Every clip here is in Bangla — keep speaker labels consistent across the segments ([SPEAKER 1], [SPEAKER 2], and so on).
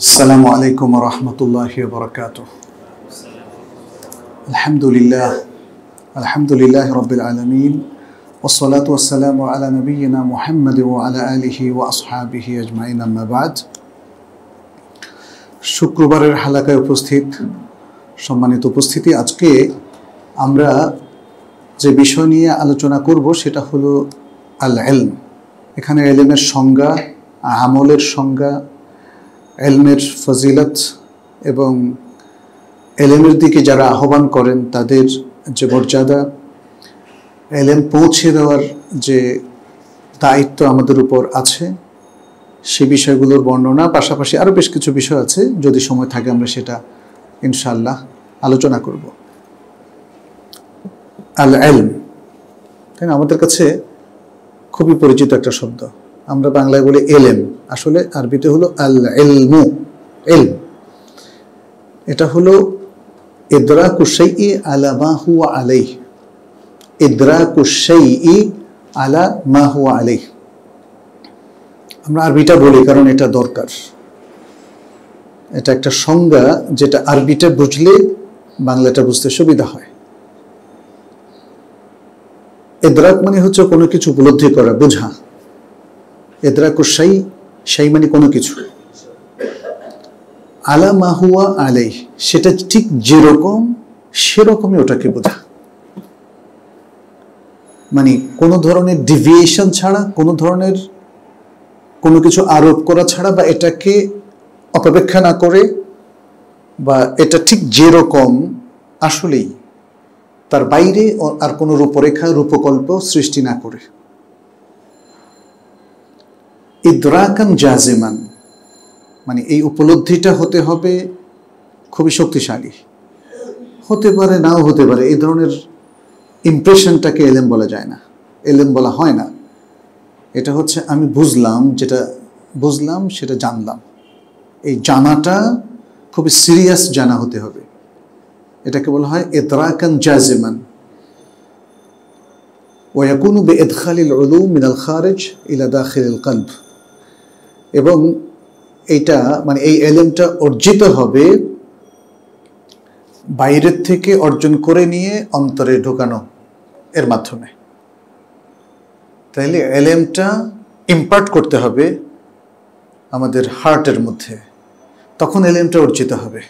[SPEAKER 1] السلام عليكم ورحمة الله وبركاته الحمد لله الحمد لله رب العالمين والصلاة والسلام على نبينا محمد وعلى آله وأصحابه أجمعين أما بعد شكر শুক্রবারের الحلقة উপস্থিত شماني উপস্থিতি أجكي أمرا যে বিষয় নিয়ে আলোচনা করব সেটা হলো আল এলম এখানে এলেমের সংজ্ঞা আমলের সংজ্ঞা এলমের ফজিলত এবং এলেমের দিকে যারা আহ্বান করেন তাদের যে মর্যাদা এলেম পৌঁছে দেওয়ার যে দায়িত্ব আমাদের উপর আছে সে বিষয়গুলোর বর্ণনা পাশাপাশি আরও বেশ কিছু বিষয় আছে যদি সময় থাকে আমরা সেটা ইনশাল্লাহ আলোচনা করব আল এলম তাই আমাদের কাছে খুবই পরিচিত একটা শব্দ আমরা বাংলায় বলি এলেম আসলে আরবিতে হলো আল এলমু এল এটা হলো ইদ্রা কুসাই ই আলা মা হুয়া আলাই ইদ্রা কুসাই ই আলা মা হুয়া আলাই আমরা আরবিটা বলি কারণ এটা দরকার এটা একটা সংজ্ঞা যেটা আরবিটা বুঝলে বাংলাটা বুঝতে সুবিধা হয় ইদ্রাক মানে হচ্ছে কোনো কিছু উপলব্ধি করা বোঝা এদরাকুসাই সাই মানে কোনো কিছু আলা মাহুয়া আলাই সেটা ঠিক যেরকম সেরকমই ওটাকে বোঝা মানে কোনো ধরনের ডিভিয়েশন ছাড়া কোনো ধরনের কোনো কিছু আরোপ করা ছাড়া বা এটাকে অপেক্ষা না করে বা এটা ঠিক যেরকম আসলেই তার বাইরে আর কোনো রূপরেখা রূপকল্প সৃষ্টি না করে ইদ্রাকান জাজেমান মানে এই উপলব্ধিটা হতে হবে খুবই শক্তিশালী হতে পারে নাও হতে পারে এই ধরনের ইমপ্রেশনটাকে এলেম বলা যায় না এলেম বলা হয় না এটা হচ্ছে আমি বুঝলাম যেটা বুঝলাম সেটা জানলাম এই জানাটা খুবই সিরিয়াস জানা হতে হবে এটাকে বলা হয় এদরাকান জাজেমান ويكون بإدخال العلوم من الخارج إلى داخل এবং এইটা মানে এই এলেমটা অর্জিত হবে বাইরের থেকে অর্জন করে নিয়ে অন্তরে ঢোকানো এর মাধ্যমে তাইলে এলেমটা ইম্পার্ট করতে হবে আমাদের হার্টের মধ্যে তখন এলেমটা অর্জিত হবে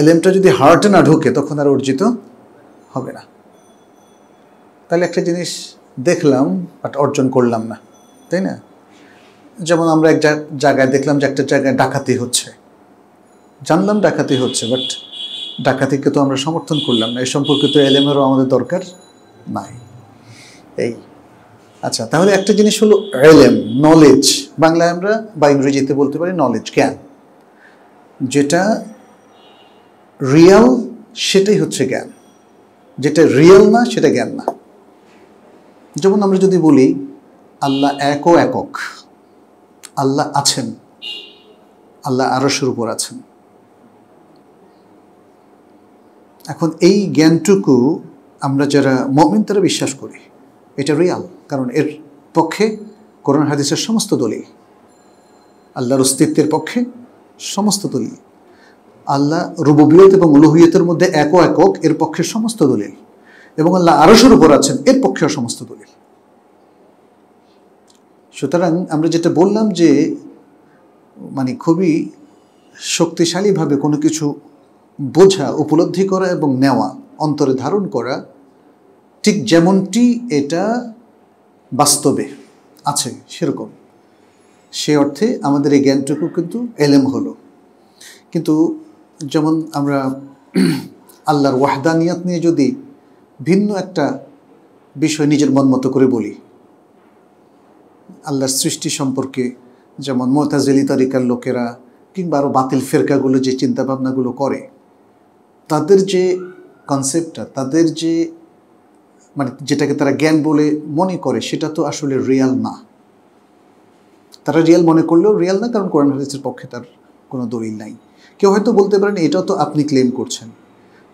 [SPEAKER 1] এলেমটা যদি হার্টে না ঢোকে তখন আর অর্জিত হবে না তাহলে একটা জিনিস দেখলাম বাট অর্জন করলাম না তাই না যেমন আমরা এক জায়গায় দেখলাম যে একটা জায়গায় ডাকাতি হচ্ছে জানলাম ডাকাতি হচ্ছে বাট ডাকাতিকে তো আমরা সমর্থন করলাম না এ সম্পর্কিত এলেমেরও আমাদের দরকার নাই এই আচ্ছা তাহলে একটা জিনিস হলো এলেম নলেজ বাংলায় আমরা বা ইংরেজিতে বলতে পারি নলেজ জ্ঞান যেটা রিয়াল সেটাই হচ্ছে জ্ঞান যেটা রিয়েল না সেটা জ্ঞান না যেমন আমরা যদি বলি আল্লাহ এক ও একক আল্লাহ আছেন আল্লাহ আরশের উপর আছেন এখন এই জ্ঞানটুকু আমরা যারা মমিন তারা বিশ্বাস করি এটা রিয়াল কারণ এর পক্ষে করোনা হাদিসের সমস্ত দলিল আল্লাহর অস্তিত্বের পক্ষে সমস্ত দলিল আল্লাহ রুববিয়ত এবং লোহিয়তের মধ্যে এক একক এর পক্ষে সমস্ত দলিল এবং আল্লাহ আরশের উপর আছেন এর পক্ষেও সমস্ত দলিল সুতরাং আমরা যেটা বললাম যে মানে খুবই শক্তিশালীভাবে কোনো কিছু বোঝা উপলব্ধি করা এবং নেওয়া অন্তরে ধারণ করা ঠিক যেমনটি এটা বাস্তবে আছে সেরকম সে অর্থে আমাদের এই জ্ঞানটুকু কিন্তু এলেম হলো কিন্তু যেমন আমরা আল্লাহর ওয়াহদানিয়াত নিয়ে যদি ভিন্ন একটা বিষয় নিজের মন মতো করে বলি আল্লাহর সৃষ্টি সম্পর্কে যেমন মোতাজেলি তারিকার লোকেরা কিংবা আরও বাতিল ফেরকাগুলো যে চিন্তাভাবনাগুলো করে তাদের যে কনসেপ্টটা তাদের যে মানে যেটাকে তারা জ্ঞান বলে মনে করে সেটা তো আসলে রিয়াল না তারা রিয়াল মনে করলেও রিয়াল না কারণ কোরআন হাদিসের পক্ষে তার কোনো দলিল নাই কেউ হয়তো বলতে পারেন এটা তো আপনি ক্লেম করছেন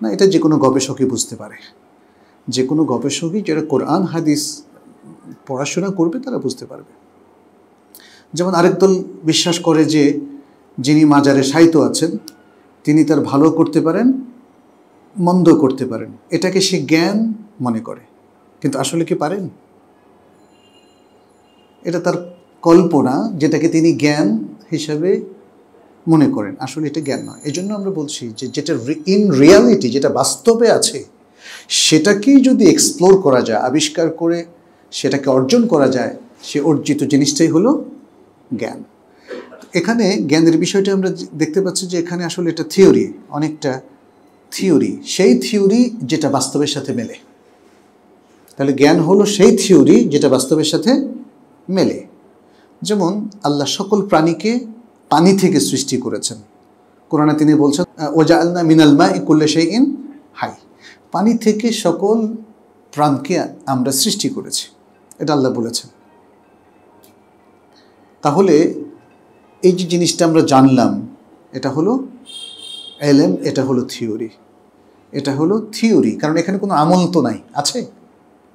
[SPEAKER 1] না এটা যে কোনো গবেষকই বুঝতে পারে যে কোনো গবেষকই যারা কোরআন হাদিস পড়াশোনা করবে তারা বুঝতে পারবে যেমন আরেকদল বিশ্বাস করে যে যিনি মাজারে সাহিত্য আছেন তিনি তার ভালো করতে পারেন মন্দ করতে পারেন এটাকে সে জ্ঞান মনে করে কিন্তু আসলে কি পারেন এটা তার কল্পনা যেটাকে তিনি জ্ঞান হিসাবে মনে করেন আসলে এটা জ্ঞান নয় এই জন্য আমরা বলছি যে যেটা ইন রিয়ালিটি যেটা বাস্তবে আছে সেটাকেই যদি এক্সপ্লোর করা যায় আবিষ্কার করে সেটাকে অর্জন করা যায় সে অর্জিত জিনিসটাই হলো জ্ঞান এখানে জ্ঞানের বিষয়টি আমরা দেখতে পাচ্ছি যে এখানে আসলে এটা থিওরি অনেকটা থিওরি সেই থিওরি যেটা বাস্তবের সাথে মেলে তাহলে জ্ঞান হলো সেই থিওরি যেটা বাস্তবের সাথে মেলে যেমন আল্লাহ সকল প্রাণীকে পানি থেকে সৃষ্টি করেছেন কোরআনে তিনি বলছেন ওজা আল্লাহ মিনালমা ইকুল্লে সেই ইন হাই পানি থেকে সকল প্রাণকে আমরা সৃষ্টি করেছি এটা আল্লাহ বলেছেন তাহলে এই যে জিনিসটা আমরা জানলাম এটা হলো এলএম এটা হলো থিওরি এটা হলো থিওরি কারণ এখানে কোনো আমল তো নাই আছে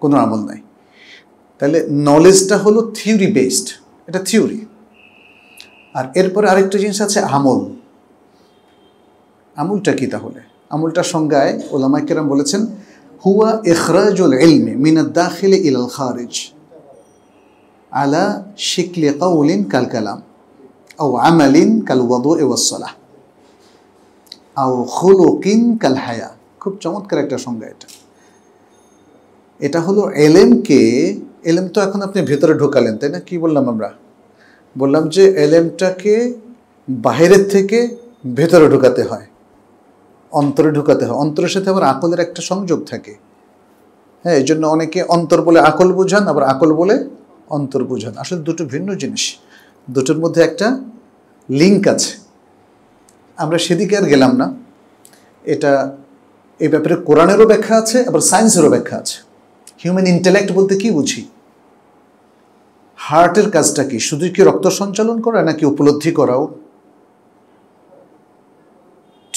[SPEAKER 1] কোনো আমল নাই তাহলে নলেজটা হলো থিওরি বেসড এটা থিওরি আর এরপরে আরেকটা জিনিস আছে আমল আমলটা কি তাহলে আমলটার সংজ্ঞায় ওলামাইকেরাম বলেছেন হুয়া এখরাজুল এলমে মিনাদ ইল খারেজ আলা শিকলে কাউলিন কাল কালাম ও আমালিন কাল ওয়াদু এওয়াসলাহ আও কিং কাল হায়া খুব চমৎকার একটা সংজ্ঞা এটা এটা হলো এলএমকে এলএম তো এখন আপনি ভেতরে ঢোকালেন তাই না কি বললাম আমরা বললাম যে এলএমটাকে বাইরের থেকে ভেতরে ঢোকাতে হয় অন্তরে ঢোকাতে হয় অন্তরের সাথে আবার আকলের একটা সংযোগ থাকে হ্যাঁ এই জন্য অনেকে অন্তর বলে আকল বোঝান আবার আকল বলে অন্তর বোঝান আসলে দুটো ভিন্ন জিনিস দুটোর মধ্যে একটা লিঙ্ক আছে আমরা সেদিকে আর গেলাম না এটা এই ব্যাপারে কোরআনেরও ব্যাখ্যা আছে আবার সায়েন্সেরও ব্যাখ্যা আছে হিউম্যান ইন্টেলেক্ট বলতে কি বুঝি হার্টের কাজটা কি শুধু কি রক্ত সঞ্চালন করা নাকি উপলব্ধি করাও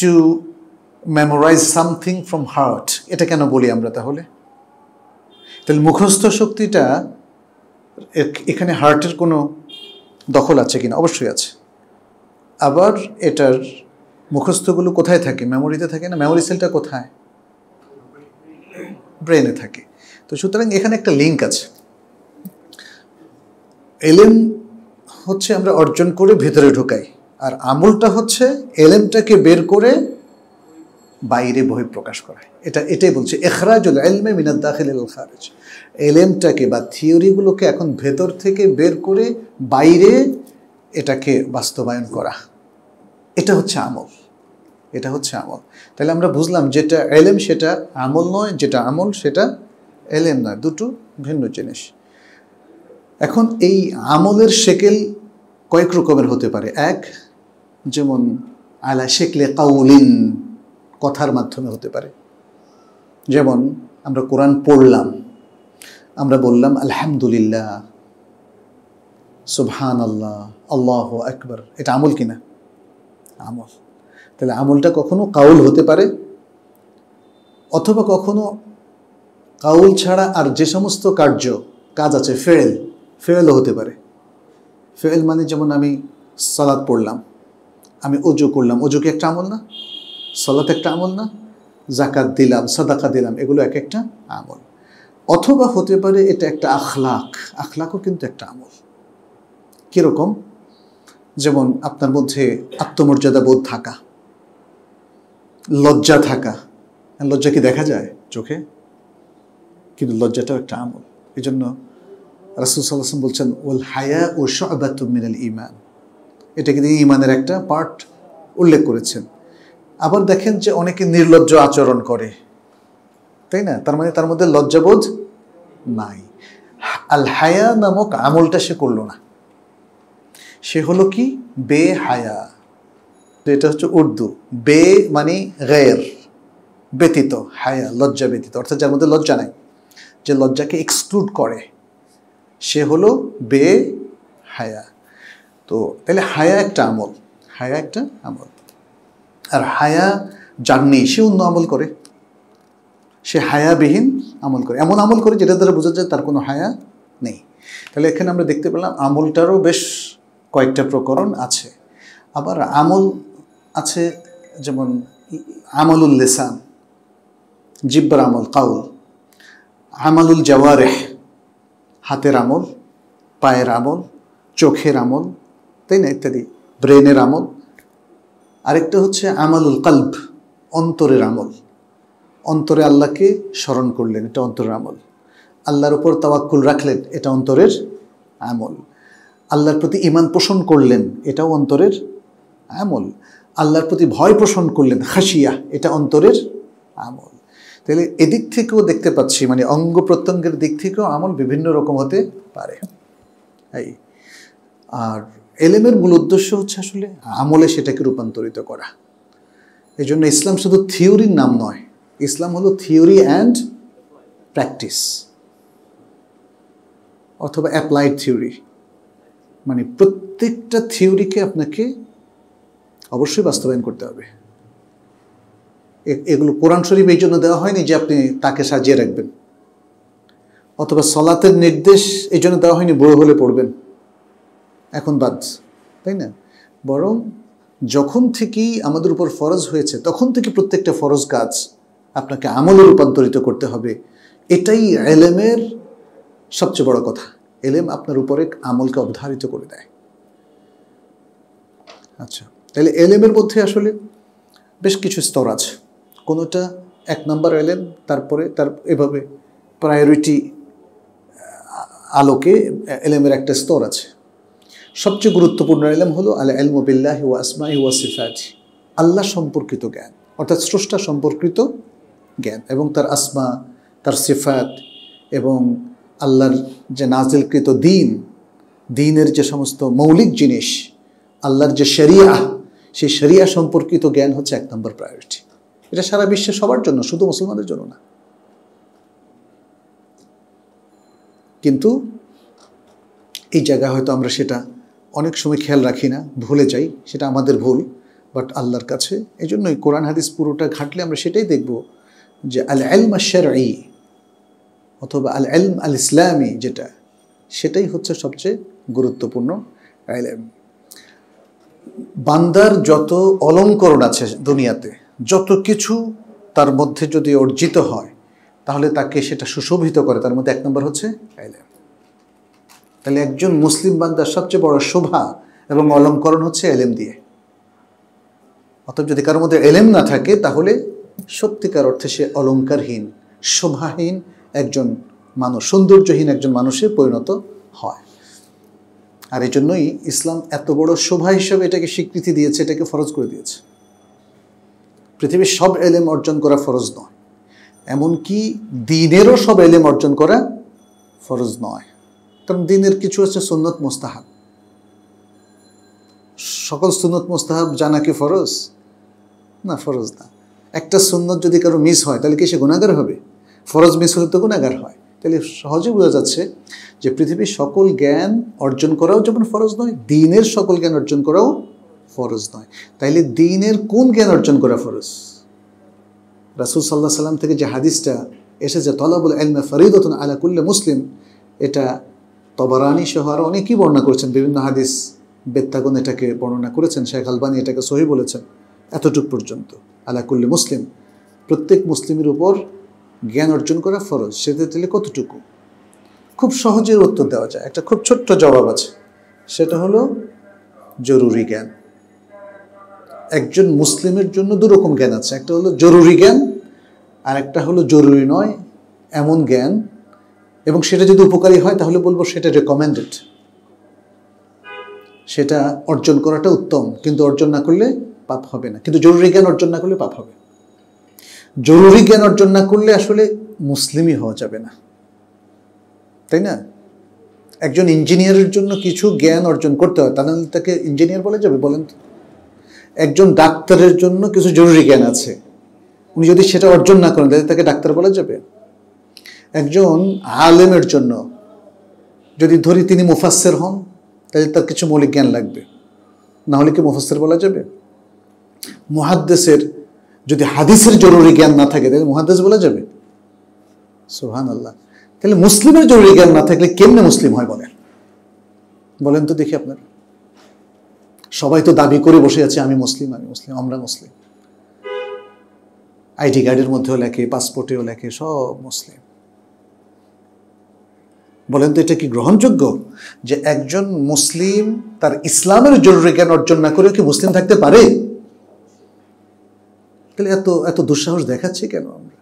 [SPEAKER 1] to memorise something from heart এটা কেন বলি আমরা তাহলে তাহলে মুখস্থ শক্তিটা এখানে হার্টের কোনো দখল আছে কিনা অবশ্যই আছে আবার এটার মুখস্থগুলো কোথায় থাকে মেমোরিতে থাকে না মেমোরি সেলটা কোথায় ব্রেনে থাকে তো সুতরাং এখানে একটা লিঙ্ক আছে এলএম হচ্ছে আমরা অর্জন করে ভেতরে ঢোকাই আর আমলটা হচ্ছে এলএমটাকে বের করে বাইরে প্রকাশ করায় এটা এটাই বলছে এখরাজুল এলমে মিনাদ দাখিল খারেজ এলেমটাকে বা থিওরিগুলোকে এখন ভেতর থেকে বের করে বাইরে এটাকে বাস্তবায়ন করা এটা হচ্ছে আমল এটা হচ্ছে আমল তাহলে আমরা বুঝলাম যেটা এলেম সেটা আমল নয় যেটা আমল সেটা এলেম নয় দুটো ভিন্ন জিনিস এখন এই আমলের সেকেল কয়েক রকমের হতে পারে এক যেমন আলা শেকলে কাউলিন কথার মাধ্যমে হতে পারে যেমন আমরা কোরআন পড়লাম আমরা বললাম আলহামদুলিল্লাহ সুবহান আল্লাহ আল্লাহ একবার এটা আমল কিনা আমল তাহলে আমলটা কখনো কাউল হতে পারে অথবা কখনো কাউল ছাড়া আর যে সমস্ত কার্য কাজ আছে ফেল ফেল হতে পারে ফেল মানে যেমন আমি সালাদ পড়লাম আমি অজু করলাম অজু কি একটা আমল না সলাত একটা আমল না জাকাত দিলাম সাদাকা দিলাম এগুলো এক একটা আমল অথবা হতে পারে এটা একটা আখলাক আখলাকও কিন্তু একটা আমল কীরকম যেমন আপনার মধ্যে আত্মমর্যাদা বোধ থাকা লজ্জা থাকা লজ্জা কি দেখা যায় চোখে কিন্তু লজ্জাটাও একটা আমল এই জন্য রাসুল সাল্লাম বলছেন ওল হায়া ও শাহ মিনাল ইমান এটাকে তিনি ইমানের একটা পার্ট উল্লেখ করেছেন আবার দেখেন যে অনেকে নির্লজ্জ আচরণ করে তাই না তার মানে তার মধ্যে লজ্জাবোধ নাই আল হায়া নামক আমলটা সে করলো না সে হলো কি বে হায়া এটা হচ্ছে উর্দু বে মানে গের ব্যতীত হায়া লজ্জা ব্যতীত অর্থাৎ যার মধ্যে লজ্জা নাই যে লজ্জাকে এক্সক্লুড করে সে হলো বে হায়া তো তাহলে হায়া একটা আমল হায়া একটা আমল আর হায়া যার নেই সে অন্য আমল করে সে হায়াবিহীন আমল করে এমন আমল করে যেটা দ্বারা বোঝা যায় তার কোনো হায়া নেই তাহলে এখানে আমরা দেখতে পেলাম আমলটারও বেশ কয়েকটা প্রকরণ আছে আবার আমল আছে যেমন আমলুল লেসান জিব্বার আমল কাউল আমালুল জওয়ারেহ হাতের আমল পায়ের আমল চোখের আমল তাই না ইত্যাদি ব্রেনের আমল আরেকটা হচ্ছে আমালুল কাল্প অন্তরের আমল অন্তরে আল্লাহকে স্মরণ করলেন এটা অন্তরের আমল আল্লাহর উপর তাওয়াক্কুল রাখলেন এটা অন্তরের আমল আল্লাহর প্রতি ইমান পোষণ করলেন এটাও অন্তরের আমল আল্লাহর প্রতি ভয় পোষণ করলেন হাসিয়া এটা অন্তরের আমল তাহলে এদিক থেকেও দেখতে পাচ্ছি মানে অঙ্গ প্রত্যঙ্গের দিক থেকেও আমল বিভিন্ন রকম হতে পারে এই আর এলেমের মূল উদ্দেশ্য হচ্ছে আসলে আমলে সেটাকে রূপান্তরিত করা এই জন্য ইসলাম শুধু থিওরির নাম নয় ইসলাম হলো থিওরি অ্যান্ড প্র্যাকটিস অথবা অ্যাপ্লাইড থিওরি মানে প্রত্যেকটা থিওরিকে আপনাকে অবশ্যই বাস্তবায়ন করতে হবে এগুলো কোরআন শরীফ এই জন্য দেওয়া হয়নি যে আপনি তাকে সাজিয়ে রাখবেন অথবা সলাতের নির্দেশ এই জন্য দেওয়া হয়নি বই হলে পড়বেন এখন বাদ তাই না বরং যখন থেকেই আমাদের উপর ফরজ হয়েছে তখন থেকে প্রত্যেকটা ফরজ কাজ আপনাকে আমলে রূপান্তরিত করতে হবে এটাই এলেমের সবচেয়ে বড় কথা এলেম আপনার উপরে আমলকে অবধারিত করে দেয় আচ্ছা তাহলে এলেমের মধ্যে আসলে বেশ কিছু স্তর আছে কোনোটা এক নম্বর এলেম তারপরে তার এভাবে প্রায়োরিটি আলোকে এলেমের একটা স্তর আছে সবচেয়ে গুরুত্বপূর্ণ এলম হলো আলা এলম বিল্লাহ ও আসমাই ও সিফাত আল্লাহ সম্পর্কিত জ্ঞান অর্থাৎ স্রষ্টা সম্পর্কিত জ্ঞান এবং তার আসমা তার সিফাত এবং আল্লাহর যে নাজিলকৃত দিন দিনের যে সমস্ত মৌলিক জিনিস আল্লাহর যে শরিয়া সেই শরিয়া সম্পর্কিত জ্ঞান হচ্ছে এক নম্বর প্রায়োরিটি এটা সারা বিশ্বে সবার জন্য শুধু মুসলমানের জন্য না কিন্তু এই জায়গায় হয়তো আমরা সেটা অনেক সময় খেয়াল রাখি না ভুলে যাই সেটা আমাদের ভুল বাট আল্লাহর কাছে এই জন্যই কোরআন হাদিস পুরোটা ঘাটলে আমরা সেটাই দেখব যে আল এলম আশার ই অথবা আল এল আল ইসলামী যেটা সেটাই হচ্ছে সবচেয়ে গুরুত্বপূর্ণ এলম বান্দার যত অলঙ্করণ আছে দুনিয়াতে যত কিছু তার মধ্যে যদি অর্জিত হয় তাহলে তাকে সেটা সুশোভিত করে তার মধ্যে এক নম্বর হচ্ছে এলম তাহলে একজন মুসলিম বান্দার সবচেয়ে বড় শোভা এবং অলঙ্করণ হচ্ছে এলেম দিয়ে অতএব যদি কারোর মধ্যে এলেম না থাকে তাহলে সত্যিকার অর্থে সে অলঙ্কারহীন শোভাহীন একজন মানুষ সৌন্দর্যহীন একজন মানুষে পরিণত হয় আর এই জন্যই ইসলাম এত বড় শোভা হিসেবে এটাকে স্বীকৃতি দিয়েছে এটাকে ফরজ করে দিয়েছে পৃথিবীর সব এলেম অর্জন করা ফরজ নয় এমনকি দিনেরও সব এলেম অর্জন করা ফরজ নয় কারণ দিনের কিছু আছে সুন্নত মোস্তাহাব সকল সুন্নত মোস্তাহাব জানা কি ফরজ না ফরজ না একটা সুন্নত যদি কারো মিস হয় তাহলে কি সে গুণাগার হবে ফরজ মিস হলে তো গুণাগার হয় তাহলে সহজে বোঝা যাচ্ছে যে পৃথিবীর সকল জ্ঞান অর্জন করাও যেমন ফরজ নয় দিনের সকল জ্ঞান অর্জন করাও ফরজ নয় তাইলে দিনের কোন জ্ঞান অর্জন করা ফরজ রাসুল সাল্লাহ সাল্লাম থেকে যে হাদিসটা এসেছে তলাবুল এলমে ফরিদতন আলাকুল্লে মুসলিম এটা তবরানি সহ আরও অনেকেই বর্ণনা করেছেন বিভিন্ন হাদিস বেত্তাগন এটাকে বর্ণনা করেছেন শেখ আলবানি এটাকে সহি বলেছেন এতটুক পর্যন্ত আলাকুল্লি মুসলিম প্রত্যেক মুসলিমের উপর জ্ঞান অর্জন করা ফরজ সেটা কতটুকু খুব সহজে উত্তর দেওয়া যায় একটা খুব ছোট্ট জবাব আছে সেটা হলো জরুরি জ্ঞান একজন মুসলিমের জন্য দুরকম জ্ঞান আছে একটা হলো জরুরি জ্ঞান আর একটা হলো জরুরি নয় এমন জ্ঞান এবং সেটা যদি উপকারী হয় তাহলে বলবো সেটা রেকমেন্ডেড সেটা অর্জন করাটা উত্তম কিন্তু অর্জন না করলে পাপ হবে না কিন্তু জরুরি জ্ঞান অর্জন না করলে পাপ হবে জরুরি জ্ঞান অর্জন না করলে আসলে মুসলিমই হওয়া যাবে না তাই না একজন ইঞ্জিনিয়ারের জন্য কিছু জ্ঞান অর্জন করতে হয় তাহলে তাকে ইঞ্জিনিয়ার বলা যাবে বলেন একজন ডাক্তারের জন্য কিছু জরুরি জ্ঞান আছে উনি যদি সেটা অর্জন না করেন তাহলে তাকে ডাক্তার বলা যাবে একজন আলেমের জন্য যদি ধরি তিনি মুফাসের হন তাহলে তার কিছু মৌলিক জ্ঞান লাগবে না হলে কি মুফাসের বলা যাবে মহাদ্দেশের যদি হাদিসের জরুরি জ্ঞান না থাকে তাহলে মহাদ্দেশ বলা যাবে সোহান আল্লাহ তাহলে মুসলিমের জরুরি জ্ঞান না থাকলে কেমনে মুসলিম হয় বলেন বলেন তো দেখি আপনার সবাই তো দাবি করে বসে আছে আমি মুসলিম আমি মুসলিম আমরা মুসলিম আইডি কার্ডের মধ্যেও লেখে পাসপোর্টেও লেখে সব মুসলিম বলেন তো এটা কি গ্রহণযোগ্য যে একজন মুসলিম তার ইসলামের জরুরি জ্ঞান অর্জন না করেও কি মুসলিম থাকতে পারে তাহলে এত এত দুঃসাহস দেখাচ্ছি কেন আমরা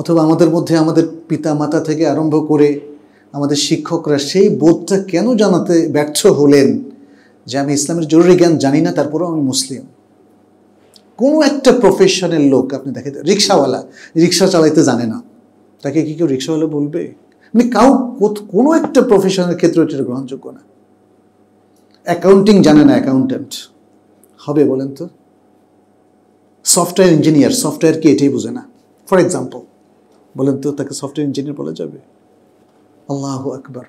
[SPEAKER 1] অথবা আমাদের মধ্যে আমাদের পিতা মাতা থেকে আরম্ভ করে আমাদের শিক্ষকরা সেই বোধটা কেন জানাতে ব্যর্থ হলেন যে আমি ইসলামের জরুরি জ্ঞান জানি না তারপরেও আমি মুসলিম কোনো একটা প্রফেশনের লোক আপনি দেখেন রিক্সাওয়ালা রিক্সা চালাইতে জানে না তাকে কি কেউ রিক্সাওয়ালা বলবে মানে কাউ কোনো একটা প্রফেশনের ক্ষেত্রে এটা গ্রহণযোগ্য না অ্যাকাউন্টিং জানে না অ্যাকাউন্ট্যান্ট হবে বলেন তো সফটওয়্যার ইঞ্জিনিয়ার সফটওয়্যার কি এটাই বোঝে না ফর এক্সাম্পল বলেন তো তাকে সফটওয়্যার ইঞ্জিনিয়ার বলা যাবে আল্লাহ আকবার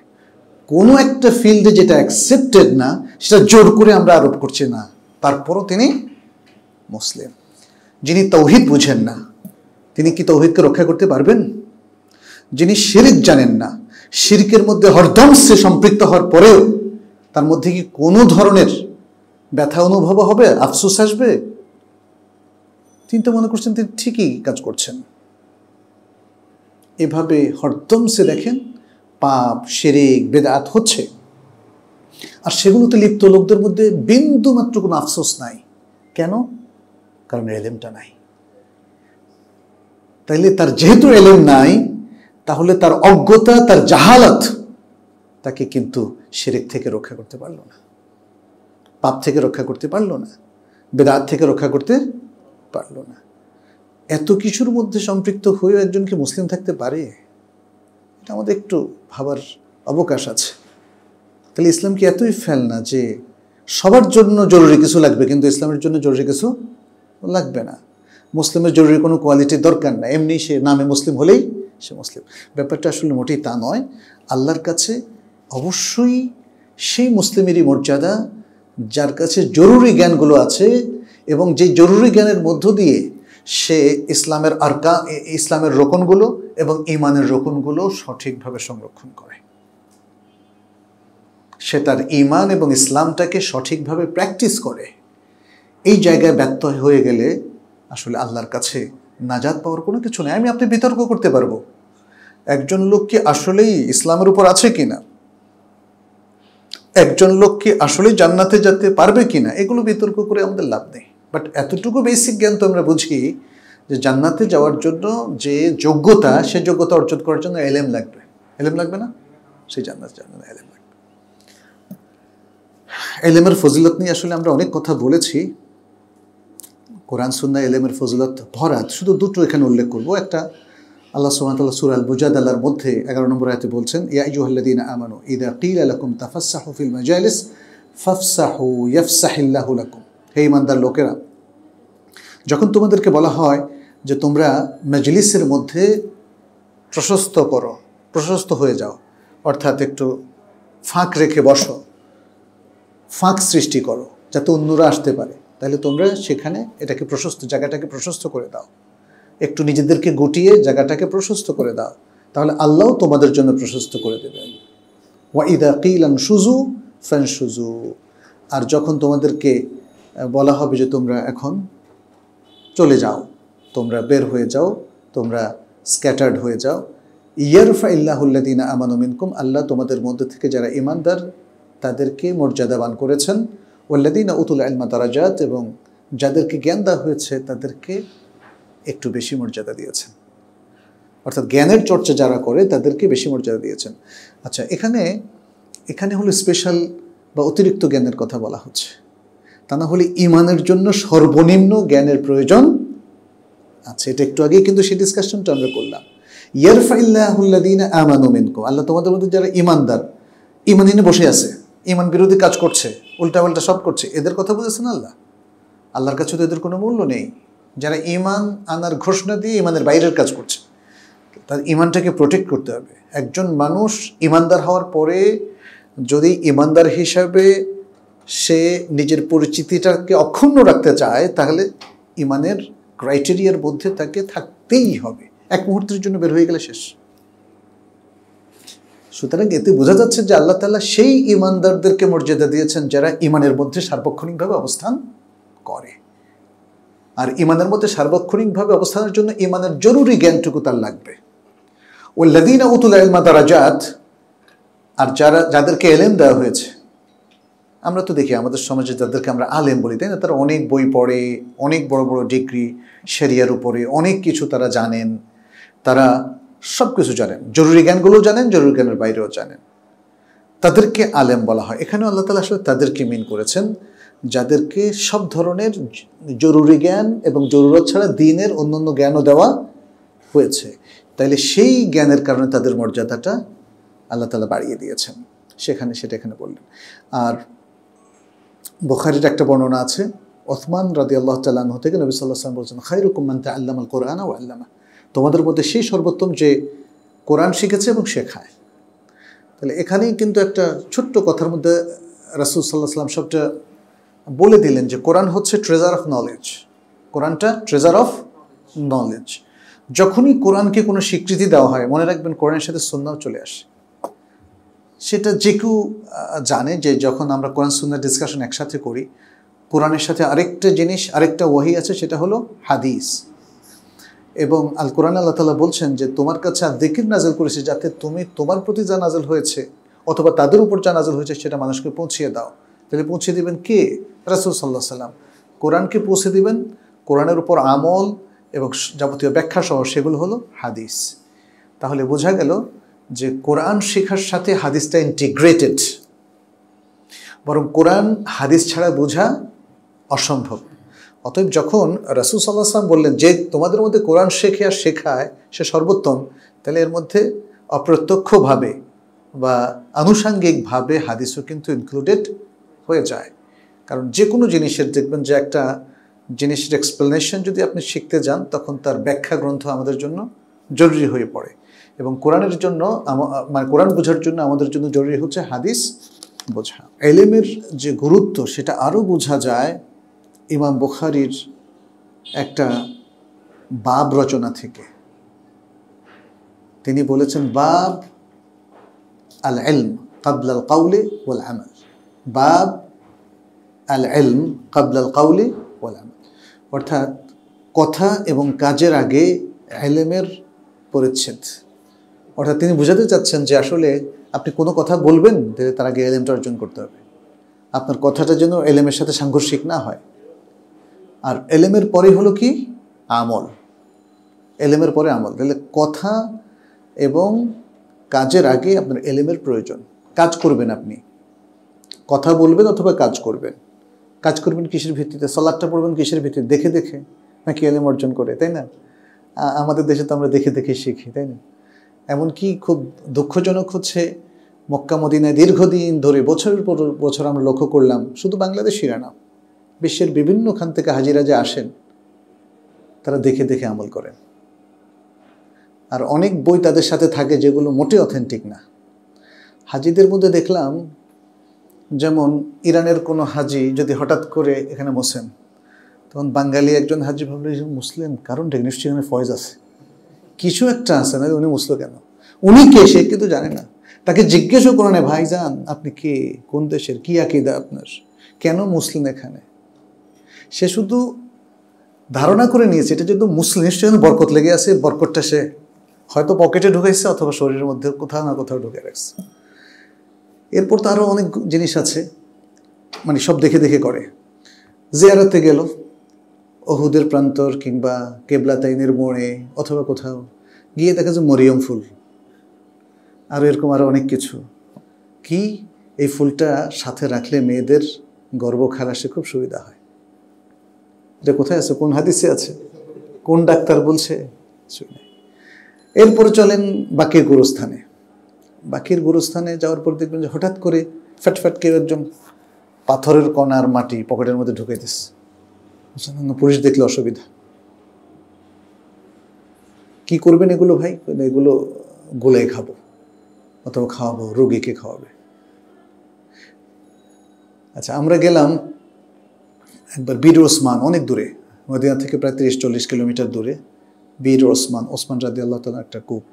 [SPEAKER 1] কোনো একটা ফিল্ডে যেটা অ্যাকসেপ্টেড না সেটা জোর করে আমরা আরোপ করছি না তারপরও তিনি মুসলিম যিনি তৌহিদ বুঝেন না তিনি কি তৌহিদকে রক্ষা করতে পারবেন যিনি শিরিক জানেন না শিরকের মধ্যে হরদম সে সম্পৃক্ত হওয়ার পরেও তার মধ্যে কি কোনো ধরনের ব্যথা অনুভব হবে আফসোস আসবে তিনি তো মনে করছেন তিনি ঠিকই কাজ করছেন এভাবে হরদম সে দেখেন পাপ শেরেক বেদাত হচ্ছে আর সেগুলোতে লিপ্ত লোকদের মধ্যে বিন্দু মাত্র কোনো আফসোস নাই কেন কারণ এলেমটা নাই তাইলে তার যেহেতু এলেম নাই তাহলে তার অজ্ঞতা তার জাহালাত তাকে কিন্তু সেরেক থেকে রক্ষা করতে পারল না পাপ থেকে রক্ষা করতে পারল না বেদাত থেকে রক্ষা করতে পারল না এত কিছুর মধ্যে সম্পৃক্ত হয়েও একজনকে মুসলিম থাকতে পারে এটা আমাদের একটু ভাবার অবকাশ আছে তাহলে ইসলাম কি এতই ফেল না যে সবার জন্য জরুরি কিছু লাগবে কিন্তু ইসলামের জন্য জরুরি কিছু লাগবে না মুসলিমের জরুরি কোনো কোয়ালিটির দরকার না এমনি সে নামে মুসলিম হলেই সে মুসলিম ব্যাপারটা আসলে মোটেই তা নয় আল্লাহর কাছে অবশ্যই সেই মুসলিমেরই মর্যাদা যার কাছে জরুরি জ্ঞানগুলো আছে এবং যে জরুরি জ্ঞানের মধ্য দিয়ে সে ইসলামের আরকা ইসলামের রোকনগুলো এবং ইমানের রোকনগুলো সঠিকভাবে সংরক্ষণ করে সে তার ইমান এবং ইসলামটাকে সঠিকভাবে প্র্যাকটিস করে এই জায়গায় ব্যর্থ হয়ে গেলে আসলে আল্লাহর কাছে নাজাদ পাওয়ার কোনো কিছু নেই আমি আপনি বিতর্ক করতে পারবো একজন লোক কি আসলেই ইসলামের উপর আছে কি না একজন লোক কি আসলেই জান্নাতে যেতে পারবে কি না এগুলো বিতর্ক করে আমাদের লাভ নেই বাট এতটুকু বেসিক জ্ঞান তো আমরা বুঝি যে জান্নাতে যাওয়ার জন্য যে যোগ্যতা সে যোগ্যতা অর্জন করার জন্য এলএম লাগবে এলএম লাগবে না সেই জান্নাত জান্নাত এলএম লাগবে এলএমের ফজিলত নিয়ে আসলে আমরা অনেক কথা বলেছি কোরআন সুন্না এলেমের ফজলত ভরা শুধু দুটো এখানে উল্লেখ করবো একটা আল্লাহ সুমাতাল্লাহ সুরাল বুজাদাল্লার মধ্যে এগারো নম্বর আয়তে বলছেন ইয়াইজুহাল্লাদিন আমানু ইদা কিল আলকুম তাফাসাহু ফিল মাজালিস ফাফসাহু ইয়াফসাহিল্লাহু লাকুম হে ইমানদার লোকেরা যখন তোমাদেরকে বলা হয় যে তোমরা মজলিসের মধ্যে প্রশস্ত করো প্রশস্ত হয়ে যাও অর্থাৎ একটু ফাঁক রেখে বসো ফাঁক সৃষ্টি করো যাতে অন্যরা আসতে পারে তাহলে তোমরা সেখানে এটাকে প্রশস্ত জায়গাটাকে প্রশস্ত করে দাও একটু নিজেদেরকে গুটিয়ে জায়গাটাকে প্রশস্ত করে দাও তাহলে আল্লাহ তোমাদের জন্য প্রশস্ত করে দেবেন ওয়াইদা কিলান সুজু ফ্যান সুজু আর যখন তোমাদেরকে বলা হবে যে তোমরা এখন চলে যাও তোমরা বের হয়ে যাও তোমরা স্ক্যাটার্ড হয়ে যাও ইয়ারফা ইল্লাহুল্লাদিনা আমানুমিনকুম আল্লাহ তোমাদের মধ্যে থেকে যারা ইমানদার তাদেরকে মর্যাদাবান করেছেন ওল্লাদিন উতুল আলমা দারাজাত এবং যাদেরকে জ্ঞান দেওয়া হয়েছে তাদেরকে একটু বেশি মর্যাদা দিয়েছেন অর্থাৎ জ্ঞানের চর্চা যারা করে তাদেরকে বেশি মর্যাদা দিয়েছেন আচ্ছা এখানে এখানে হলো স্পেশাল বা অতিরিক্ত জ্ঞানের কথা বলা হচ্ছে তা না হলে ইমানের জন্য সর্বনিম্ন জ্ঞানের প্রয়োজন আচ্ছা এটা একটু আগেই কিন্তু সেই ডিসকাশনটা আমরা করলাম ইয়ারফাইল্লাহ ইল্লাহুল্লাদিন আমানু আল্লাহ তোমাদের মধ্যে যারা ইমানদার ইমানিনে বসে আছে ইমান বিরোধী কাজ করছে উল্টাপাল্টা সব করছে এদের কথা বুঝেছেন আল্লাহ আল্লাহর কাছে তো এদের কোনো মূল্য নেই যারা ইমান আনার ঘোষণা দিয়ে ইমানের বাইরের কাজ করছে তার ইমানটাকে প্রোটেক্ট করতে হবে একজন মানুষ ইমানদার হওয়ার পরে যদি ইমানদার হিসাবে সে নিজের পরিচিতিটাকে অক্ষুণ্ণ রাখতে চায় তাহলে ইমানের ক্রাইটেরিয়ার মধ্যে তাকে থাকতেই হবে এক মুহূর্তের জন্য বের হয়ে গেলে শেষ সুতরাং এতে বোঝা যাচ্ছে যে আল্লাহ তাল্লাহ সেই ইমানদারদেরকে মর্যাদা দিয়েছেন যারা ইমানের মধ্যে সার্বক্ষণিকভাবে অবস্থান করে আর ইমানের মধ্যে সার্বক্ষণিকভাবে অবস্থানের জন্য ইমানের জরুরি জ্ঞানটুকু তার লাগবে ও লাদিনা উতুল আলমা তারা জাত আর যারা যাদেরকে এলেম দেওয়া হয়েছে আমরা তো দেখি আমাদের সমাজে যাদেরকে আমরা আলেম বলি তাই না তারা অনেক বই পড়ে অনেক বড় বড় ডিগ্রি সেরিয়ার উপরে অনেক কিছু তারা জানেন তারা সব কিছু জানেন জরুরি জ্ঞানগুলোও জানেন জরুরি জ্ঞানের বাইরেও জানেন তাদেরকে আলেম বলা হয় এখানে আল্লাহ তালা আসলে তাদেরকে মিন করেছেন যাদেরকে সব ধরনের জরুরি জ্ঞান এবং জরুরত ছাড়া দিনের অন্য অন্য জ্ঞানও দেওয়া হয়েছে তাইলে সেই জ্ঞানের কারণে তাদের মর্যাদাটা আল্লাহ তালা বাড়িয়ে দিয়েছেন সেখানে সেটা এখানে বললেন আর বোখারির একটা বর্ণনা আছে ওসমান রাদি আল্লাহ তাল্লাহ থেকে নবী সাল্লাহ সাল্লাম বলছেন খাই রকম মানতে আল্লাহ আল কোরআন ও আল্লামা তোমাদের মধ্যে সেই সর্বোত্তম যে কোরআন শিখেছে এবং শেখায় তাহলে এখানেই কিন্তু একটা ছোট্ট কথার মধ্যে রাসুল সাল্লাহ সাল্লাম সবটা বলে দিলেন যে কোরআন হচ্ছে ট্রেজার অফ নলেজ কোরআনটা ট্রেজার অফ নলেজ যখনই কোরআনকে কোনো স্বীকৃতি দেওয়া হয় মনে রাখবেন কোরআনের সাথে সন্ধ্যাও চলে আসে সেটা যে কেউ জানে যে যখন আমরা কোরআন সুন্দর ডিসকাশন একসাথে করি কোরআনের সাথে আরেকটা জিনিস আরেকটা ওয়াহি আছে সেটা হলো হাদিস এবং আল কোরআন আল্লাহ তালা বলছেন যে তোমার কাছে আর দেখির নাজেল করেছে যাতে তুমি তোমার প্রতি যা নাজেল হয়েছে অথবা তাদের উপর যা নাজেল হয়েছে সেটা মানুষকে পৌঁছিয়ে দাও তাহলে পৌঁছে দিবেন কে রাসুল সাল্লাহ সাল্লাম কোরআনকে পৌঁছে দিবেন কোরআনের উপর আমল এবং যাবতীয় ব্যাখ্যা সহ সেগুলো হলো হাদিস তাহলে বোঝা গেল যে কোরআন শেখার সাথে হাদিসটা ইন্টিগ্রেটেড বরং কোরআন হাদিস ছাড়া বোঝা অসম্ভব অতএব যখন রাসুল সাল্লাহ সাল্লাম বললেন যে তোমাদের মধ্যে কোরআন শেখে আর শেখায় সে সর্বোত্তম তাহলে এর মধ্যে অপ্রত্যক্ষভাবে বা আনুষাঙ্গিকভাবে হাদিসও কিন্তু ইনক্লুডেড হয়ে যায় কারণ যে কোনো জিনিসের দেখবেন যে একটা জিনিসের এক্সপ্লেনেশন যদি আপনি শিখতে যান তখন তার ব্যাখ্যা গ্রন্থ আমাদের জন্য জরুরি হয়ে পড়ে এবং কোরআনের জন্য মানে কোরআন বোঝার জন্য আমাদের জন্য জরুরি হচ্ছে হাদিস বোঝা এলেমের যে গুরুত্ব সেটা আরও বোঝা যায় ইমাম বুখারির একটা বাব রচনা থেকে তিনি বলেছেন বাব আল এলম কাবলাল কাউলি কাউলে ওয়াল বাব আল এলম কাবলাল কাউলি কাউলে ওয়াল অর্থাৎ কথা এবং কাজের আগে এলেমের পরিচ্ছেদ অর্থাৎ তিনি বুঝাতে চাচ্ছেন যে আসলে আপনি কোনো কথা বলবেন তার আগে এলেমটা অর্জন করতে হবে আপনার কথাটা যেন এলেমের সাথে সাংঘর্ষিক না হয় আর এলেমের পরে হলো কি আমল এলেমের পরে আমল তাহলে কথা এবং কাজের আগে আপনার এলেমের প্রয়োজন কাজ করবেন আপনি কথা বলবেন অথবা কাজ করবেন কাজ করবেন কিসের ভিত্তিতে সলাদটা পড়বেন কিসের ভিত্তিতে দেখে দেখে নাকি এলেম অর্জন করে তাই না আমাদের দেশে তো আমরা দেখে দেখে শিখি তাই না এমনকি খুব দুঃখজনক হচ্ছে মক্কা মদিনায় দীর্ঘদিন ধরে বছরের পর বছর আমরা লক্ষ্য করলাম শুধু বাংলাদেশিরা না বিশ্বের বিভিন্নখান থেকে হাজিরা যে আসেন তারা দেখে দেখে আমল করেন আর অনেক বই তাদের সাথে থাকে যেগুলো মোটে অথেন্টিক না হাজিদের মধ্যে দেখলাম যেমন ইরানের কোনো হাজি যদি হঠাৎ করে এখানে বসেন তখন বাঙালি একজন হাজি ভাবলে মুসলিম কারণ নিশ্চয়ই এখানে ফয়েজ আছে কিছু একটা আছে না উনি মুসলো কেন উনি কে সে কিন্তু জানে না তাকে জিজ্ঞেসও করে না ভাই যান আপনি কে কোন দেশের কী আকিদা আপনার কেন মুসলিম এখানে সে শুধু ধারণা করে নিয়েছে এটা যেহেতু মুসলিম নিশ্চয় বরকত লেগে আছে বরকতটা সে হয়তো পকেটে ঢুকেছে অথবা শরীরের মধ্যে কোথাও না কোথাও ঢুকে রাখছে এরপর তো আরও অনেক জিনিস আছে মানে সব দেখে দেখে করে জেয়ারতে গেল অহুদের প্রান্তর কিংবা কেবলাতাইনের মোড়ে অথবা কোথাও গিয়ে দেখা যায় মরিয়ম ফুল আর এরকম আরও অনেক কিছু কি এই ফুলটা সাথে রাখলে মেয়েদের গর্ব খালাসে খুব সুবিধা হয় এটা কোথায় আছে কোন হাদিসে আছে কোন ডাক্তার বলছে এরপরে চলেন বাকির গুরুস্থানে বাকির গুরুস্থানে যাওয়ার পর দেখবেন যে হঠাৎ করে ফ্যাটফ্যাট কেউ একজন পাথরের কণার মাটি পকেটের মধ্যে ঢুকে দিস পুলিশ দেখলে অসুবিধা কি করবেন এগুলো ভাই এগুলো গোলে খাবো অথবা খাওয়াবো রোগীকে খাওয়াবে আচ্ছা আমরা গেলাম একবার বীর ওসমান অনেক দূরে মদিনা থেকে প্রায় তিরিশ চল্লিশ কিলোমিটার দূরে বীর ওসমান ওসমান রাদি আল্লাহ তালা একটা কূপ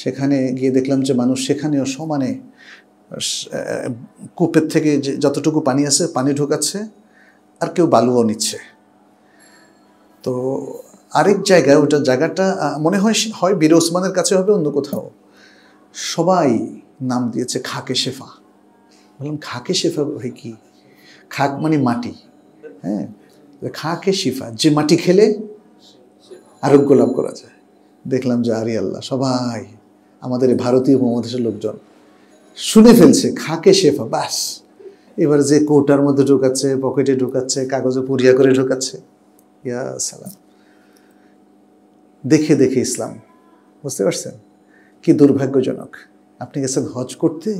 [SPEAKER 1] সেখানে গিয়ে দেখলাম যে মানুষ সেখানেও সমানে কূপের থেকে যে যতটুকু পানি আছে পানি ঢোকাচ্ছে আর কেউ বালুও নিচ্ছে তো আরেক জায়গায় ওটা জায়গাটা মনে হয় হয় বীর ওসমানের কাছে হবে অন্য কোথাও সবাই নাম দিয়েছে খাকে শেফা বললাম খাকে শেফা ভাই কী খাক মানে মাটি হ্যাঁ খাকে শিফা যে মাটি খেলে আরোগ্য লাভ করা যায় দেখলাম যে আরি আল্লাহ সবাই আমাদের ভারতীয় উপমহাদেশের লোকজন শুনে ফেলছে খাকে শেফা বাস এবার যে কোটার মধ্যে ঢোকাচ্ছে পকেটে ঢোকাচ্ছে কাগজে পুরিয়া করে ঢোকাচ্ছে ইয়া সালাম দেখে দেখে ইসলাম বুঝতে পারছেন কি দুর্ভাগ্যজনক আপনি গেছেন হজ করতে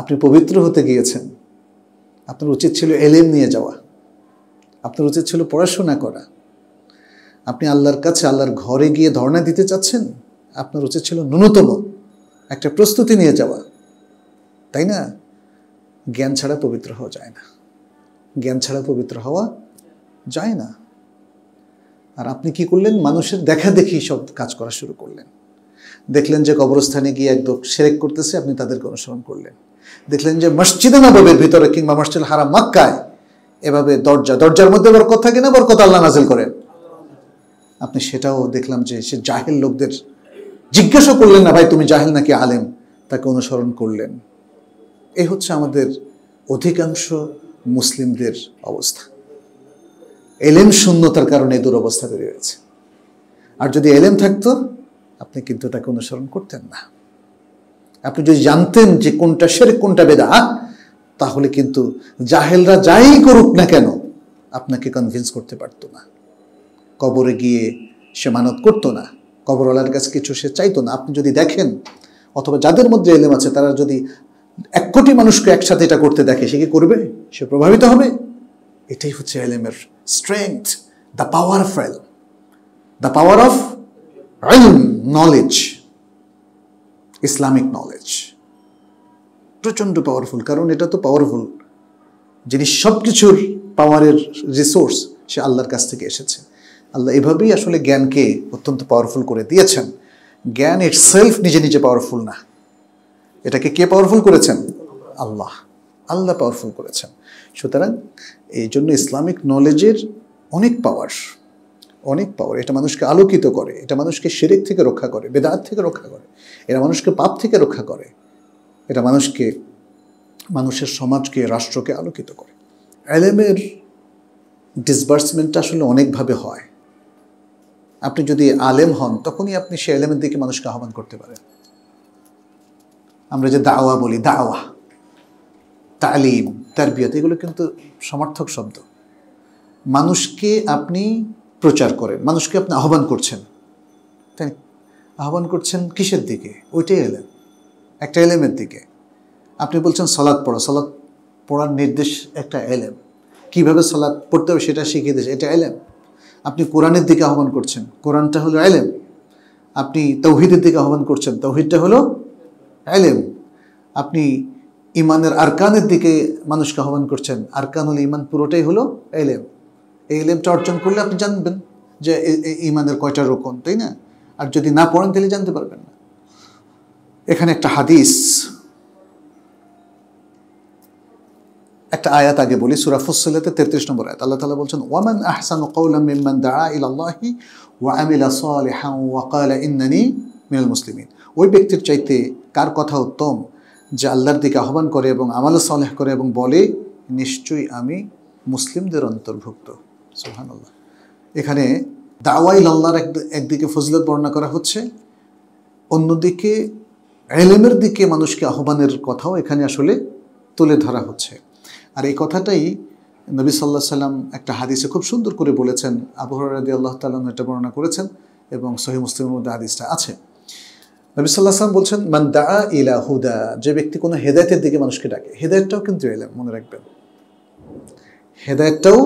[SPEAKER 1] আপনি পবিত্র হতে গিয়েছেন আপনার উচিত ছিল এলেম নিয়ে যাওয়া আপনার উচিত ছিল পড়াশোনা করা আপনি আল্লাহর কাছে আল্লাহর ঘরে গিয়ে ধর্ণা দিতে চাচ্ছেন আপনার উচিত ছিল ন্যূনতম একটা প্রস্তুতি নিয়ে যাওয়া তাই না জ্ঞান ছাড়া পবিত্র হওয়া যায় না জ্ঞান ছাড়া পবিত্র হওয়া যায় না আর আপনি কি করলেন মানুষের দেখা দেখি সব কাজ করা শুরু করলেন দেখলেন যে কবরস্থানে গিয়ে একদম সেরেক করতেছে আপনি তাদেরকে অনুসরণ করলেন দেখলেন যে মসজিদে নবাবের ভিতরে কিংবা মসজিদ হারা মাক্কায় এভাবে দরজা দরজার মধ্যে বরকত থাকে না বরকত আল্লাহ নাজিল করেন আপনি সেটাও দেখলাম যে সে জাহেল লোকদের জিজ্ঞাসা করলেন না ভাই তুমি জাহেল নাকি আলেম তাকে অনুসরণ করলেন এই হচ্ছে আমাদের অধিকাংশ মুসলিমদের অবস্থা এলেম শূন্যতার কারণে দুরবস্থা তৈরি হয়েছে আর যদি এলেম থাকতো আপনি কিন্তু তাকে অনুসরণ করতেন না আপনি যদি জানতেন যে কোনটা সেরে কোনটা বেদা তাহলে কিন্তু জাহেলরা যাই করুক না কেন আপনাকে কনভিন্স করতে পারতো না কবরে গিয়ে সে মানত করতো না কবরওয়ালার কাছে কিছু সে চাইতো না আপনি যদি দেখেন অথবা যাদের মধ্যে এলেম আছে তারা যদি এক কোটি মানুষকে একসাথে এটা করতে দেখে সে কি করবে সে প্রভাবিত হবে এটাই হচ্ছে এলেমের strength the power fell the power of knowledge Islamic knowledge প্রচণ্ড পাওয়ারফুল কারণ এটা তো পাওয়ারফুল যিনি সব কিছুর পাওয়ারের রিসোর্স সে আল্লাহর কাছ থেকে এসেছে আল্লাহ এভাবেই আসলে জ্ঞানকে অত্যন্ত পাওয়ারফুল করে দিয়েছেন জ্ঞান ইট সেলফ নিজে নিজে পাওয়ারফুল না এটাকে কে পাওয়ারফুল করেছেন আল্লাহ আল্লাহ পাওয়ারফুল করেছেন সুতরাং এই জন্য ইসলামিক নলেজের অনেক পাওয়ার অনেক পাওয়ার এটা মানুষকে আলোকিত করে এটা মানুষকে শিরিক থেকে রক্ষা করে বেদাত থেকে রক্ষা করে এটা মানুষকে পাপ থেকে রক্ষা করে এটা মানুষকে মানুষের সমাজকে রাষ্ট্রকে আলোকিত করে অ্যালেমের ডিসবার্সমেন্টটা আসলে অনেকভাবে হয় আপনি যদি আলেম হন তখনই আপনি সে এলেমের দিকে মানুষকে আহ্বান করতে পারেন আমরা যে দাওয়া বলি দাওয়া তালিম তারবিয়াত এগুলো কিন্তু সমর্থক শব্দ মানুষকে আপনি প্রচার করেন মানুষকে আপনি আহ্বান করছেন তাই আহ্বান করছেন কিসের দিকে ওইটাই এলেন একটা এলেমের দিকে আপনি বলছেন সলাদ পড়ো সলাদ পড়ার নির্দেশ একটা এলেম কীভাবে সলাদ পড়তে হবে সেটা শিখিয়ে দিয়েছে এটা এলেম আপনি কোরআনের দিকে আহ্বান করছেন কোরআনটা হলো এলেম আপনি তৌহিদের দিকে আহ্বান করছেন তৌহিদটা হলো এলেম আপনি ইমানের আরকানের দিকে মানুষকে আহ্বান করছেন আরকানুল ইমান পুরোটাই হলো এলেম এই ইলেমটা অর্জন করলে আপনি জানবেন যে ইমানের কয়টা রোকন তাই না আর যদি না পড়েন তাহলে জানতে পারবেন না এখানে একটা হাদিস একটা আয়াত আগে বলি সুরা ফুসলাতে তেত্রিশ নম্বর আয়াত আল্লাহ তালা বলছেন ওয়ামান আহসান কৌলাম মিম্মান দাআ ইলাল্লাহি ওয়া আমিলা সালিহান ওয়া ক্বালা ইন্নানি মিনাল মুসলিমিন ওই ব্যক্তির চাইতে কার কথা উত্তম যে আল্লাহর দিকে আহ্বান করে এবং আমাল সালেহ করে এবং বলে নিশ্চয়ই আমি মুসলিমদের অন্তর্ভুক্ত সুহানাল্লাহ এখানে দাওয়াই লাল্লার এক একদিকে ফজলত বর্ণনা করা হচ্ছে অন্যদিকে এলেমের দিকে মানুষকে আহ্বানের কথাও এখানে আসলে তুলে ধরা হচ্ছে আর এই কথাটাই নবী সাল্লাহ সাল্লাম একটা হাদিসে খুব সুন্দর করে বলেছেন আবহরাদি আল্লাহ তালাম এটা বর্ণনা করেছেন এবং সহি মুসলিমের মধ্যে হাদিসটা আছে নবী সাল্লাহ সাল্লাম বলছেন মান দা ইলা হুদা যে ব্যক্তি কোনো হেদায়তের দিকে মানুষকে ডাকে হেদায়তটাও কিন্তু এলেম মনে রাখবেন হেদায়তটাও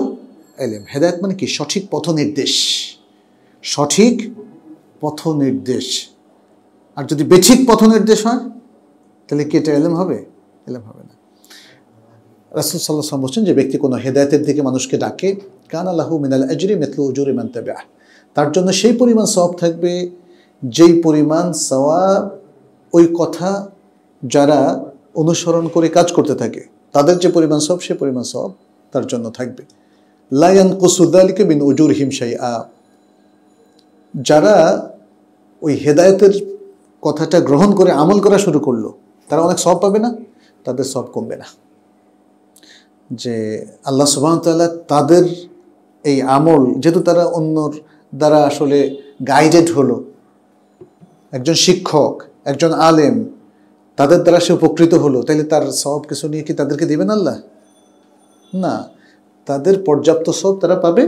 [SPEAKER 1] এলেম হেদায়ত মানে কি সঠিক পথ নির্দেশ সঠিক পথ নির্দেশ আর যদি বেঠিক পথ নির্দেশ হয় তাহলে কি এটা এলেম হবে এলেম হবে না রাসুল সাল্লাহ সাল্লাম বলছেন যে ব্যক্তি কোনো হেদায়তের দিকে মানুষকে ডাকে কান আল্লাহ মিনাল আজরি মেতলু উজুরি মানতে তার জন্য সেই পরিমাণ সব থাকবে যেই পরিমাণ সওয়াব ওই কথা যারা অনুসরণ করে কাজ করতে থাকে তাদের যে পরিমাণ সব সে পরিমাণ সব তার জন্য থাকবে লায়ান কসুদ্দালিকে বিন উজুর হিমসাই আ যারা ওই হেদায়তের কথাটা গ্রহণ করে আমল করা শুরু করলো তারা অনেক সব পাবে না তাদের সব কমবে না যে আল্লাহ তাল্লাহ তাদের এই আমল যেহেতু তারা অন্যর দ্বারা আসলে গাইডেড হলো একজন শিক্ষক একজন আলেম তাদের দ্বারা সে উপকৃত হলো তাইলে তার সব কিছু নিয়ে কি তাদেরকে দেবেন আল্লাহ না তাদের পর্যাপ্ত সব তারা পাবে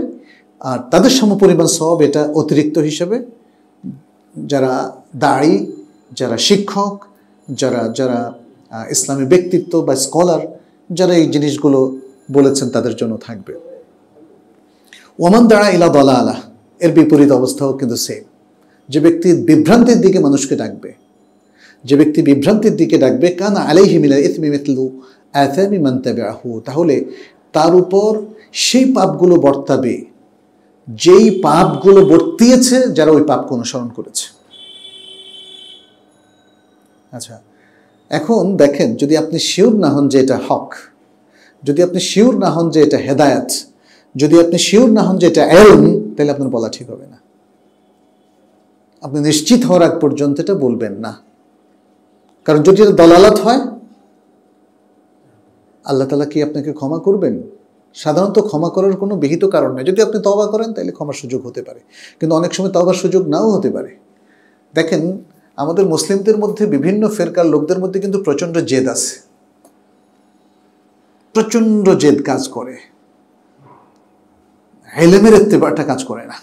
[SPEAKER 1] আর তাদের সমপরিমাণ সব এটা অতিরিক্ত হিসেবে যারা দাড়ি যারা শিক্ষক যারা যারা ইসলামী ব্যক্তিত্ব বা স্কলার যারা এই জিনিসগুলো বলেছেন তাদের জন্য থাকবে ওমান দাঁড়া ইলা দলা আলাহ এর বিপরীত অবস্থাও কিন্তু সেম যে ব্যক্তি বিভ্রান্তির দিকে মানুষকে ডাকবে যে ব্যক্তি বিভ্রান্তির দিকে ডাকবে কান আলাই হিমিলা ইসমি মিতলু আসামি এম আহু তাহলে তার উপর সেই পাপগুলো বর্তাবে যেই পাপগুলো বর্তিয়েছে যারা ওই পাপকে অনুসরণ করেছে আচ্ছা এখন দেখেন যদি আপনি শিওর না হন যে এটা হক যদি আপনি শিওর না হন যে এটা হেদায়াত যদি আপনি শিওর না হন যে এটা এলম তাহলে আপনার বলা ঠিক হবে না আপনি নিশ্চিত হওয়ার আগ পর্যন্ত এটা বলবেন না কারণ যদি এটা দলালত হয় আল্লাহ তালা কি আপনাকে ক্ষমা করবেন সাধারণত ক্ষমা করার কোনো বিহিত কারণ নেই যদি আপনি তবা করেন তাহলে ক্ষমার সুযোগ হতে পারে কিন্তু অনেক সময় তবার সুযোগ নাও হতে পারে দেখেন আমাদের মুসলিমদের মধ্যে বিভিন্ন ফেরকার লোকদের মধ্যে কিন্তু প্রচণ্ড জেদ আছে প্রচণ্ড জেদ কাজ করে হেলেমের এত্তেবারটা কাজ করে না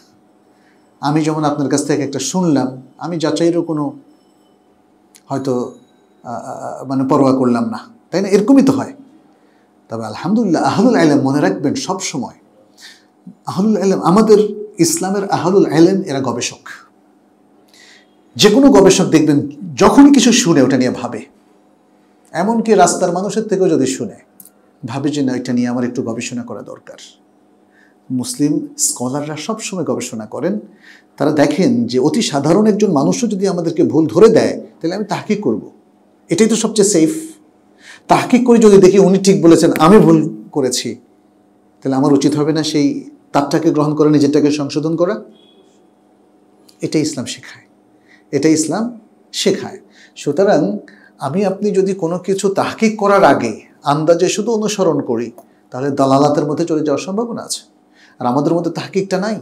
[SPEAKER 1] আমি যেমন আপনার কাছ থেকে একটা শুনলাম আমি যাচাইয়েরও কোনো হয়তো মানে পরোয়া করলাম না তাই না এরকমই তো হয় তবে আলহামদুলিল্লাহ আহলুল আলম মনে রাখবেন সবসময় আহলুল আলম আমাদের ইসলামের আহলুল আলম এরা গবেষক যে কোনো গবেষক দেখবেন যখনই কিছু শুনে ওটা নিয়ে ভাবে এমনকি রাস্তার মানুষের থেকেও যদি শুনে ভাবে যে না এটা নিয়ে আমার একটু গবেষণা করা দরকার মুসলিম স্কলাররা সবসময় গবেষণা করেন তারা দেখেন যে অতি সাধারণ একজন মানুষও যদি আমাদেরকে ভুল ধরে দেয় তাহলে আমি তাহাকে করব এটাই তো সবচেয়ে সেফ তাহকিক করে যদি দেখি উনি ঠিক বলেছেন আমি ভুল করেছি তাহলে আমার উচিত হবে না সেই তারটাকে গ্রহণ করে নিজেরটাকে সংশোধন করা এটাই ইসলাম শেখায় এটা ইসলাম শেখায় সুতরাং আমি আপনি যদি কোনো কিছু তাহকিক করার আগে আন্দাজে শুধু অনুসরণ করি তাহলে দালালাতের মধ্যে চলে যাওয়ার সম্ভাবনা আছে আর আমাদের মধ্যে তাহকিকটা নাই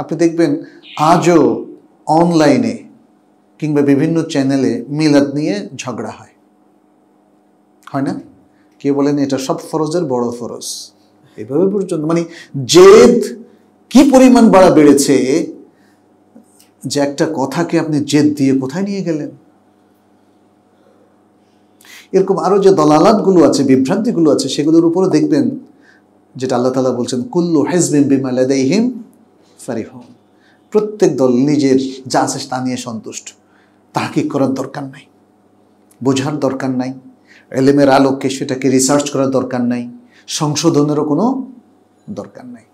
[SPEAKER 1] আপনি দেখবেন আজও অনলাইনে কিংবা বিভিন্ন চ্যানেলে মিলাদ নিয়ে ঝগড়া হয় হয় না কে বলেন এটা সব ফরজের বড় ফরজ এভাবে পর্যন্ত মানে জেদ কি পরিমাণ বাড়া বেড়েছে যে একটা কথাকে আপনি জেদ দিয়ে কোথায় নিয়ে গেলেন এরকম আরও যে দলালাতগুলো আছে বিভ্রান্তিগুলো আছে সেগুলোর উপরও দেখবেন যেটা আল্লাহ তালা বলছেন কুল্লু হেজবিম বিমা ফারিহম প্রত্যেক দল নিজের যা আছে তা নিয়ে সন্তুষ্ট তাহাকি করার দরকার নাই বোঝার দরকার নাই এলেমের আলোকে সেটাকে রিসার্চ করার দরকার নাই সংশোধনেরও কোনো দরকার নাই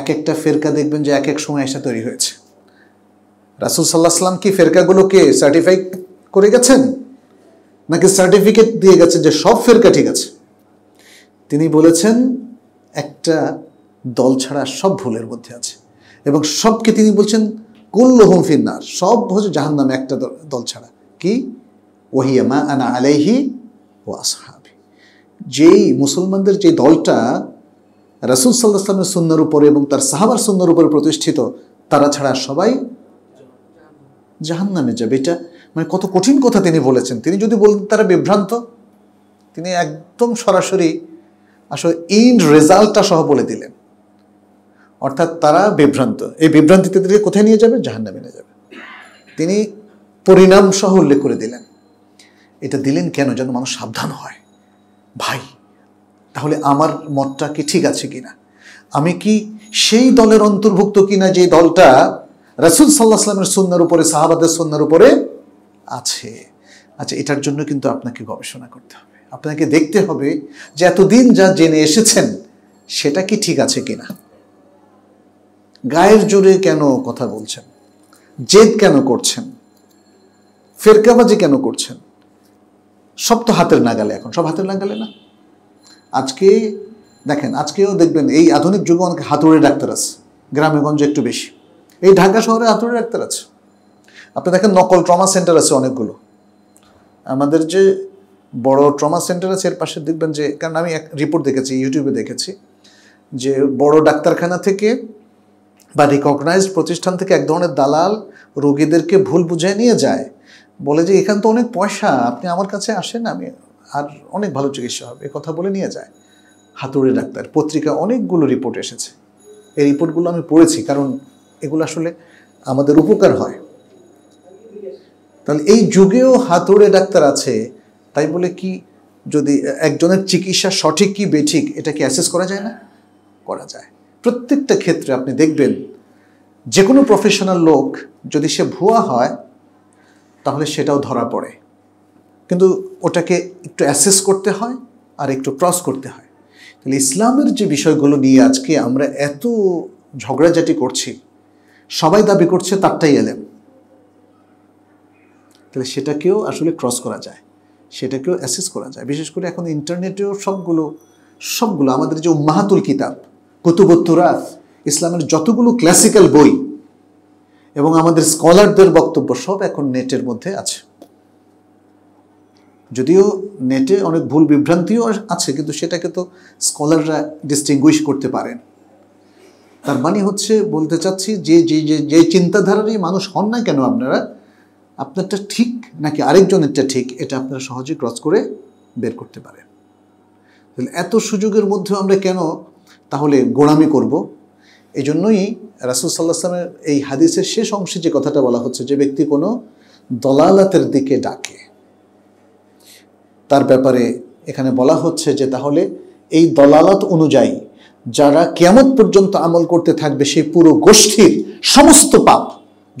[SPEAKER 1] এক একটা ফেরকা দেখবেন যে এক এক সময় এসে তৈরি হয়েছে রাসুল সাল্লাহ সাল্লাম কি ফেরকাগুলোকে সার্টিফাই করে গেছেন নাকি সার্টিফিকেট দিয়ে গেছেন যে সব ফেরকা ঠিক আছে তিনি বলেছেন একটা দল ছাড়া সব ভুলের মধ্যে আছে এবং সবকে তিনি বলছেন কুল্লহুম ফিন্নার সব হচ্ছে জাহান্নামে একটা দল ছাড়া কি ওহিয়া মা আনা আলাইহি ও আসহাবি যেই মুসলমানদের যে দলটা রাসুল সাল্লাহ সাল্লামের সুন্নার উপরে এবং তার সাহাবার সুন্নার উপরে প্রতিষ্ঠিত তারা ছাড়া সবাই জাহান নামে যাবে এটা মানে কত কঠিন কথা তিনি বলেছেন তিনি যদি বলতেন তারা বিভ্রান্ত তিনি একদম সরাসরি আসলে ইন রেজাল্টটা সহ বলে দিলেন অর্থাৎ তারা বিভ্রান্ত এই বিভ্রান্তিতে কোথায় নিয়ে যাবে জাহান্নামে নিয়ে যাবে তিনি পরিণাম সহ উল্লেখ করে দিলেন এটা দিলেন কেন যেন মানুষ সাবধান হয় ভাই তাহলে আমার মতটা কি ঠিক আছে কিনা আমি কি সেই দলের অন্তর্ভুক্ত কিনা যে দলটা রাসুল সাল্লাহ সাল্লামের সন্ন্যার উপরে সাহাবাদের সন্ন্যার উপরে আছে আচ্ছা এটার জন্য কিন্তু আপনাকে গবেষণা করতে হবে আপনাকে দেখতে হবে যে এতদিন যা জেনে এসেছেন সেটা কি ঠিক আছে কিনা গায়ের জোরে কেন কথা বলছেন জেদ কেন করছেন ফেরকাবাজি কেন করছেন সব তো হাতের নাগালে এখন সব হাতের নাগালে না আজকে দেখেন আজকেও দেখবেন এই আধুনিক যুগে অনেকে হাতুড়ে ডাক্তার আছে গ্রামে গঞ্জে একটু বেশি এই ঢাকা শহরে হাতুড়ে ডাক্তার আছে আপনি দেখেন নকল ট্রমা সেন্টার আছে অনেকগুলো আমাদের যে বড় ট্রমা সেন্টার আছে এর পাশে দেখবেন যে কারণ আমি এক রিপোর্ট দেখেছি ইউটিউবে দেখেছি যে বড় ডাক্তারখানা থেকে বা রিকগনাইজড প্রতিষ্ঠান থেকে এক ধরনের দালাল রোগীদেরকে ভুল বুঝিয়ে নিয়ে যায় বলে যে এখান তো অনেক পয়সা আপনি আমার কাছে আসেন আমি আর অনেক ভালো চিকিৎসা হবে কথা বলে নিয়ে যায় হাতুড়ে ডাক্তার পত্রিকা অনেকগুলো রিপোর্ট এসেছে এই রিপোর্টগুলো আমি পড়েছি কারণ এগুলো আসলে আমাদের উপকার হয় তাহলে এই যুগেও হাতুড়ে ডাক্তার আছে তাই বলে কি যদি একজনের চিকিৎসা সঠিক কি বেঠিক এটা কি অ্যাসেস করা যায় না করা যায় প্রত্যেকটা ক্ষেত্রে আপনি দেখবেন যে কোনো প্রফেশনাল লোক যদি সে ভুয়া হয় তাহলে সেটাও ধরা পড়ে কিন্তু ওটাকে একটু অ্যাসেস করতে হয় আর একটু ক্রস করতে হয় তাহলে ইসলামের যে বিষয়গুলো নিয়ে আজকে আমরা এত ঝগড়াঝাটি করছি সবাই দাবি করছে তারটাই এলেম তাহলে সেটাকেও আসলে ক্রস করা যায় সেটাকেও অ্যাসেস করা যায় বিশেষ করে এখন ইন্টারনেটেও সবগুলো সবগুলো আমাদের যে মাহাতুল কিতাব কুতুবত্তুরাত ইসলামের যতগুলো ক্লাসিক্যাল বই এবং আমাদের স্কলারদের বক্তব্য সব এখন নেটের মধ্যে আছে যদিও নেটে অনেক ভুল বিভ্রান্তিও আছে কিন্তু সেটাকে তো স্কলাররা ডিস্টিংগুইশ করতে পারেন তার মানে হচ্ছে বলতে চাচ্ছি যে যে যে যে চিন্তাধারারই মানুষ হন না কেন আপনারা আপনারটা ঠিক নাকি আরেকজনেরটা ঠিক এটা আপনারা সহজে ক্রস করে বের করতে পারেন তাহলে এত সুযোগের মধ্যেও আমরা কেন তাহলে গোড়ামি করব এই জন্যই রাসুল সাল্লাহামের এই হাদিসের শেষ অংশে যে কথাটা বলা হচ্ছে যে ব্যক্তি কোনো দলালাতের দিকে ডাকে তার ব্যাপারে এখানে বলা হচ্ছে যে তাহলে এই দলালত অনুযায়ী যারা কেমন পর্যন্ত আমল করতে থাকবে সেই পুরো গোষ্ঠীর সমস্ত পাপ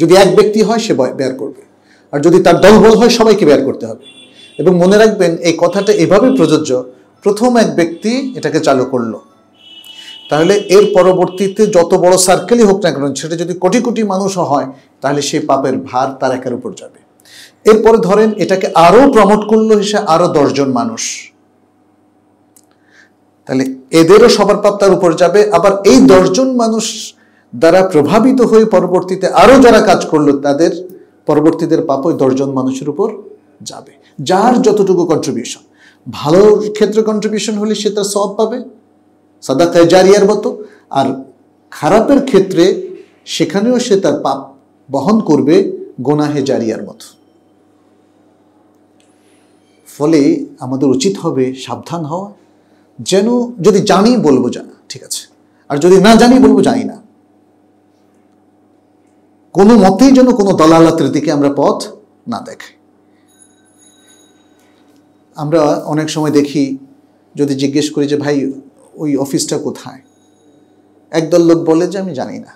[SPEAKER 1] যদি এক ব্যক্তি হয় সে ব্যয় করবে আর যদি তার দলবল হয় সবাইকে বের করতে হবে এবং মনে রাখবেন এই কথাটা এভাবে প্রযোজ্য প্রথম এক ব্যক্তি এটাকে চালু করলো তাহলে এর পরবর্তীতে যত বড় সার্কেলই হোক না কেন সেটা যদি কোটি কোটি মানুষও হয় তাহলে সেই পাপের ভার তার একের উপর যাবে এরপরে ধরেন এটাকে আরও প্রমোট করলো হিসেবে আরও দশজন মানুষ তাহলে এদেরও সবার পাপ তার উপর যাবে আবার এই দশজন মানুষ দ্বারা প্রভাবিত হয়ে পরবর্তীতে আরও যারা কাজ করলো তাদের পরবর্তীদের পাপ ওই দশজন মানুষের উপর যাবে যার যতটুকু কন্ট্রিবিউশন ভালোর ক্ষেত্রে কন্ট্রিবিউশন হলে সে তার সব পাবে সাদাকায় জারিয়ার মতো আর খারাপের ক্ষেত্রে সেখানেও সে তার পাপ বহন করবে গোনাহে জারিয়ার মতো ফলে আমাদের উচিত হবে সাবধান হওয়া যেন যদি জানি বলবো জানা ঠিক আছে আর যদি না জানি বলবো জানি না কোনো মতেই যেন কোনো দলালতের দিকে আমরা পথ না দেখাই আমরা অনেক সময় দেখি যদি জিজ্ঞেস করি যে ভাই ওই অফিসটা কোথায় একদল লোক বলে যে আমি জানি না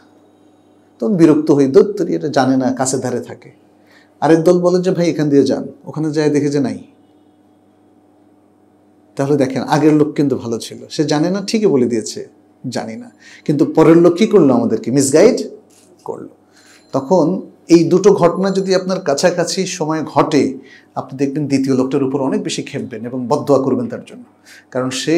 [SPEAKER 1] তখন বিরক্ত হই দত্তরি এটা জানে না কাছে ধারে থাকে আরেক দল বলে যে ভাই এখান দিয়ে যান ওখানে যায় দেখে যে নাই তাহলে দেখেন আগের লোক কিন্তু ভালো ছিল সে জানে না ঠিকই বলে দিয়েছে জানি না কিন্তু পরের লোক কী করলো আমাদেরকে মিসগাইড করলো তখন এই দুটো ঘটনা যদি আপনার কাছাকাছি সময় ঘটে আপনি দেখবেন দ্বিতীয় লোকটার উপর অনেক বেশি খেপবেন এবং বদয়া করবেন তার জন্য কারণ সে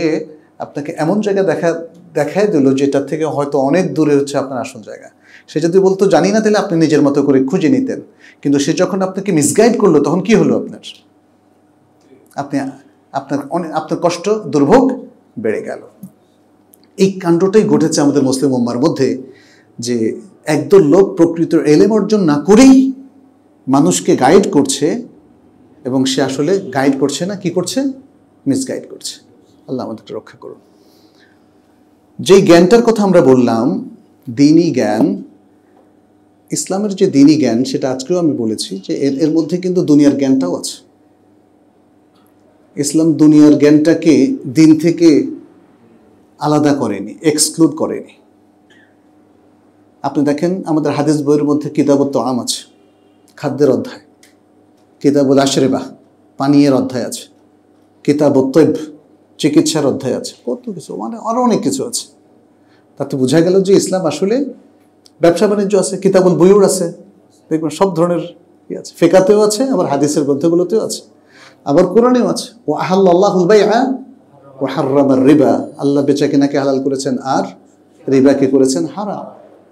[SPEAKER 1] আপনাকে এমন জায়গা দেখা দেখায় দিল যেটা থেকে হয়তো অনেক দূরে হচ্ছে আপনার আসল জায়গা সে যদি বলতো জানি না তাহলে আপনি নিজের মতো করে খুঁজে নিতেন কিন্তু সে যখন আপনাকে মিসগাইড করলো তখন কি হলো আপনার আপনি আপনার অনেক আপনার কষ্ট দুর্ভোগ বেড়ে গেল এই কাণ্ডটাই ঘটেছে আমাদের মুসলিম উম্মার মধ্যে যে একদল লোক প্রকৃত এলেম অর্জন না করেই মানুষকে গাইড করছে এবং সে আসলে গাইড করছে না কি করছে মিসগাইড করছে আল্লাহ আমাদেরকে রক্ষা করুন যে জ্ঞানটার কথা আমরা বললাম দিনই জ্ঞান ইসলামের যে দিনই জ্ঞান সেটা আজকেও আমি বলেছি যে এর এর মধ্যে কিন্তু দুনিয়ার জ্ঞানটাও আছে ইসলাম দুনিয়ার জ্ঞানটাকে দিন থেকে আলাদা করেনি এক্সক্লুড করেনি আপনি দেখেন আমাদের হাদিস বইয়ের মধ্যে কিতাবত আম আছে খাদ্যের অধ্যায় কিতাবুল আশরেবা পানীয়ের অধ্যায় আছে কিতাবত্তব্য চিকিৎসার অধ্যায় আছে কত কিছু মানে আরও অনেক কিছু আছে তাতে বোঝা গেল যে ইসলাম আসলে ব্যবসা বাণিজ্য আছে কিতাবন বইও আছে দেখবেন সব ধরনের ইয়ে আছে ফেকাতেও আছে আবার হাদিসের গ্রন্থগুলোতেও আছে আবার কোরআনেও আছে ও আহ্লাহ বাই আ ও হার রিবা আল্লাহ বেচা কেনাকে হালাল করেছেন আর রিবাকে করেছেন হারা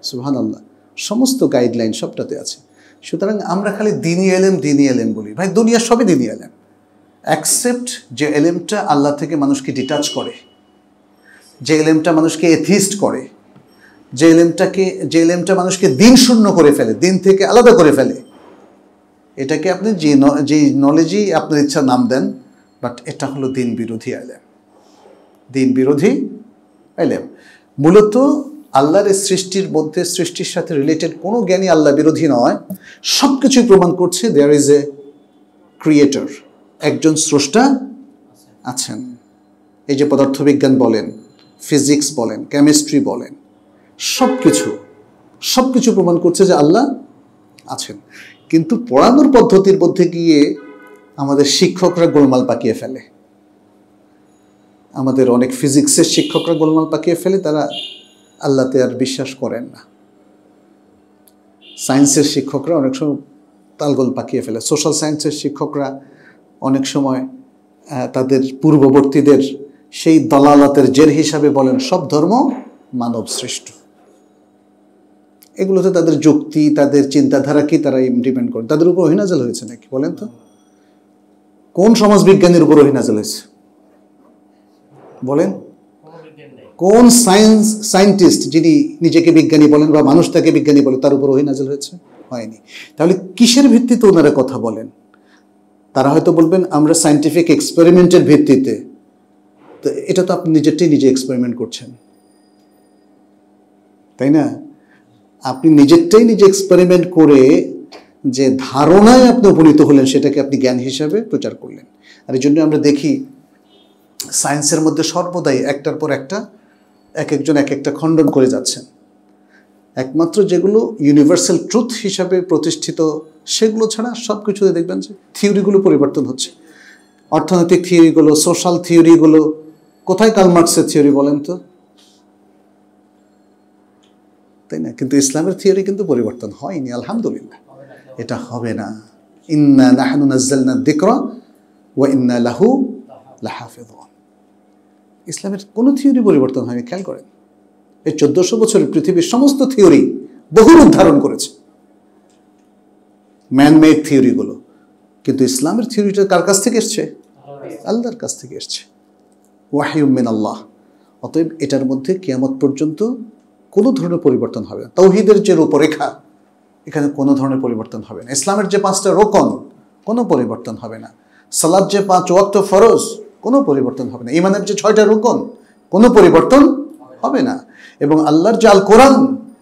[SPEAKER 1] সুহান আল্লাহ সমস্ত গাইডলাইন সবটাতে আছে সুতরাং আমরা খালি দিনই এলেম দিনই এলেম বলি ভাই দুনিয়া সবই দিনই এলেম অ্যাকসেপ্ট যে এলেমটা আল্লাহ থেকে মানুষকে ডিটাচ করে যে এলেমটা মানুষকে এথিস্ট করে যে এলেমটাকে যে এলেমটা মানুষকে দিন শূন্য করে ফেলে দিন থেকে আলাদা করে ফেলে এটাকে আপনি যে যে নলেজই আপনার ইচ্ছা নাম দেন বাট এটা হলো দিন বিরোধী এলেম দিন বিরোধী এলেম মূলত আল্লাহর সৃষ্টির মধ্যে সৃষ্টির সাথে রিলেটেড কোনো জ্ঞানই আল্লাহ বিরোধী নয় সব কিছুই প্রমাণ করছে দেয়ার ইজ এ ক্রিয়েটর একজন স্রষ্টা আছেন এই যে পদার্থবিজ্ঞান বলেন ফিজিক্স বলেন কেমিস্ট্রি বলেন সব কিছু সব কিছু প্রমাণ করছে যে আল্লাহ আছেন কিন্তু পড়ানোর পদ্ধতির মধ্যে গিয়ে আমাদের শিক্ষকরা গোলমাল পাকিয়ে ফেলে আমাদের অনেক ফিজিক্সের শিক্ষকরা গোলমাল পাকিয়ে ফেলে তারা আল্লাহতে আর বিশ্বাস করেন না সায়েন্সের শিক্ষকরা অনেক সময় তালগোল পাকিয়ে ফেলে সোশ্যাল সায়েন্সের শিক্ষকরা অনেক সময় তাদের পূর্ববর্তীদের সেই দলালতের জের হিসাবে বলেন সব ধর্ম মানব সৃষ্ট এগুলোতে তাদের যুক্তি তাদের চিন্তাধারা কি তারা ইমপ্লিমেন্ট করে তাদের উপর অহিনাজল হয়েছে নাকি বলেন তো কোন সমাজ বিজ্ঞানীর উপর অহিনাজল হয়েছে বলেন কোন সায়েন্স সায়েন্টিস্ট যিনি নিজেকে বিজ্ঞানী বলেন বা মানুষ তাকে বিজ্ঞানী বলে তার উপর অহিনাজল হয়েছে হয়নি তাহলে কিসের ভিত্তিতে ওনারা কথা বলেন তারা হয়তো বলবেন আমরা সায়েন্টিফিক এক্সপেরিমেন্টের ভিত্তিতে তো এটা তো আপনি নিজেরটাই নিজে এক্সপেরিমেন্ট করছেন তাই না আপনি নিজেরটাই নিজে এক্সপেরিমেন্ট করে যে ধারণায় আপনি উপনীত হলেন সেটাকে আপনি জ্ঞান হিসাবে প্রচার করলেন আর এই জন্য আমরা দেখি সায়েন্সের মধ্যে সর্বদাই একটার পর একটা এক একজন এক একটা খণ্ডন করে যাচ্ছেন একমাত্র যেগুলো ইউনিভার্সাল ট্রুথ হিসাবে প্রতিষ্ঠিত সেগুলো ছাড়া সব কিছুতে দেখবেন যে থিওরিগুলো পরিবর্তন হচ্ছে অর্থনৈতিক থিওরিগুলো সোশ্যাল থিওরিগুলো কোথায় কালমার্কসের থিওরি বলেন তো তাই না কিন্তু ইসলামের থিওরি কিন্তু পরিবর্তন হয়নি আলহামদুলিল্লাহ এটা হবে না ইন্না লাহানু নাজ্জালনা দিকর ও ইন্না লাহু লাহাফিজুন ইসলামের কোনো থিওরি পরিবর্তন হয়নি খেয়াল করেন এই চোদ্দশো বছরের পৃথিবীর সমস্ত থিওরি বহুর উদ্ধারণ করেছে ম্যানমেড থিওরিগুলো কিন্তু ইসলামের থিওরিটা কার কাছ থেকে এসছে আল্লাহর কাছ থেকে এসছে ওয়াহিউমিন আল্লাহ অতএব এটার মধ্যে কেয়ামত পর্যন্ত কোনো ধরনের পরিবর্তন হবে না তৌহিদের যে রূপরেখা এখানে কোনো ধরনের পরিবর্তন হবে না ইসলামের যে পাঁচটা রোকন কোনো পরিবর্তন হবে না সালাদ যে পাঁচ ওয়াক্ত ফরজ কোনো পরিবর্তন হবে না ইমানের যে ছয়টা রোকন কোনো পরিবর্তন হবে না এবং আল্লাহর জাল কোরআন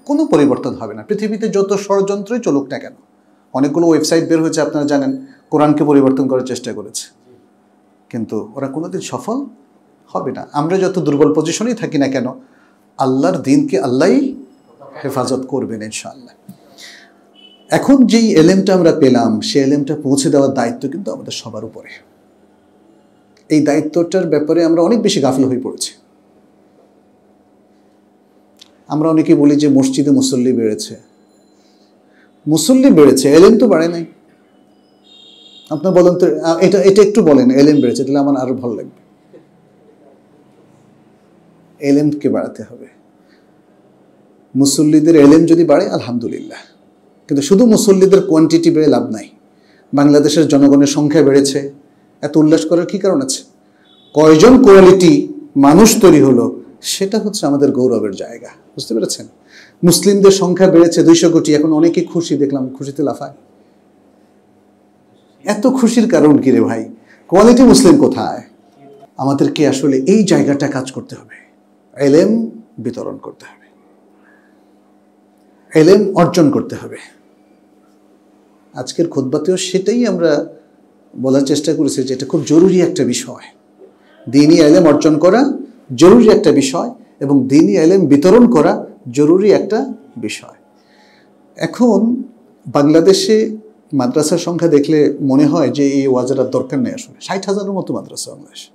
[SPEAKER 1] কোনো পরিবর্তন হবে না পৃথিবীতে যত ষড়যন্ত্রই চলুক না কেন অনেকগুলো ওয়েবসাইট বের হয়েছে আপনারা জানেন কোরআনকে পরিবর্তন করার চেষ্টা করেছে কিন্তু ওরা কোনোদিন সফল হবে না আমরা যত দুর্বল পজিশনেই থাকি না কেন আল্লাহর দিনকে আল্লাহই হেফাজত করবেন ইনশাআল্লাহ এখন যেই এলেমটা আমরা পেলাম সেই এলেমটা পৌঁছে দেওয়ার দায়িত্ব কিন্তু আমাদের সবার উপরে এই দায়িত্বটার ব্যাপারে আমরা অনেক বেশি গাফিল হয়ে পড়েছি আমরা অনেকে বলি যে মসজিদে মুসল্লি বেড়েছে মুসল্লি বেড়েছে এলেন তো বাড়ে নাই আপনার বলেন তো এটা এটা একটু বলেন এলেন বেড়েছে তাহলে আমার আরও ভালো লাগবে এলেমকে বাড়াতে হবে মুসল্লিদের এলেম যদি বাড়ে আলহামদুলিল্লাহ কিন্তু শুধু মুসল্লিদের কোয়ান্টিটি বেড়ে লাভ নাই বাংলাদেশের জনগণের সংখ্যা বেড়েছে এত উল্লাস করার কী কারণ আছে কয়জন কোয়ালিটি মানুষ তৈরি হলো সেটা হচ্ছে আমাদের গৌরবের জায়গা বুঝতে পেরেছেন মুসলিমদের সংখ্যা বেড়েছে দুইশো কোটি এখন অনেকে খুশি দেখলাম খুশিতে লাফায় এত খুশির কারণ কি রে ভাই কোয়ালিটি মুসলিম কোথায় আমাদেরকে আসলে এই জায়গাটা কাজ করতে হবে এলেম বিতরণ করতে হবে এলেম অর্জন করতে হবে আজকের খোদবাতেও সেটাই আমরা বলার চেষ্টা করেছি যে এটা খুব জরুরি একটা বিষয় দিনই এলেম অর্জন করা জরুরি একটা বিষয় এবং দিনই এলেম বিতরণ করা জরুরি একটা বিষয় এখন বাংলাদেশে মাদ্রাসার সংখ্যা দেখলে মনে হয় যে এই ওয়াজারার দরকার নেই আসলে ষাট হাজারের মতো মাদ্রাসা বাংলাদেশে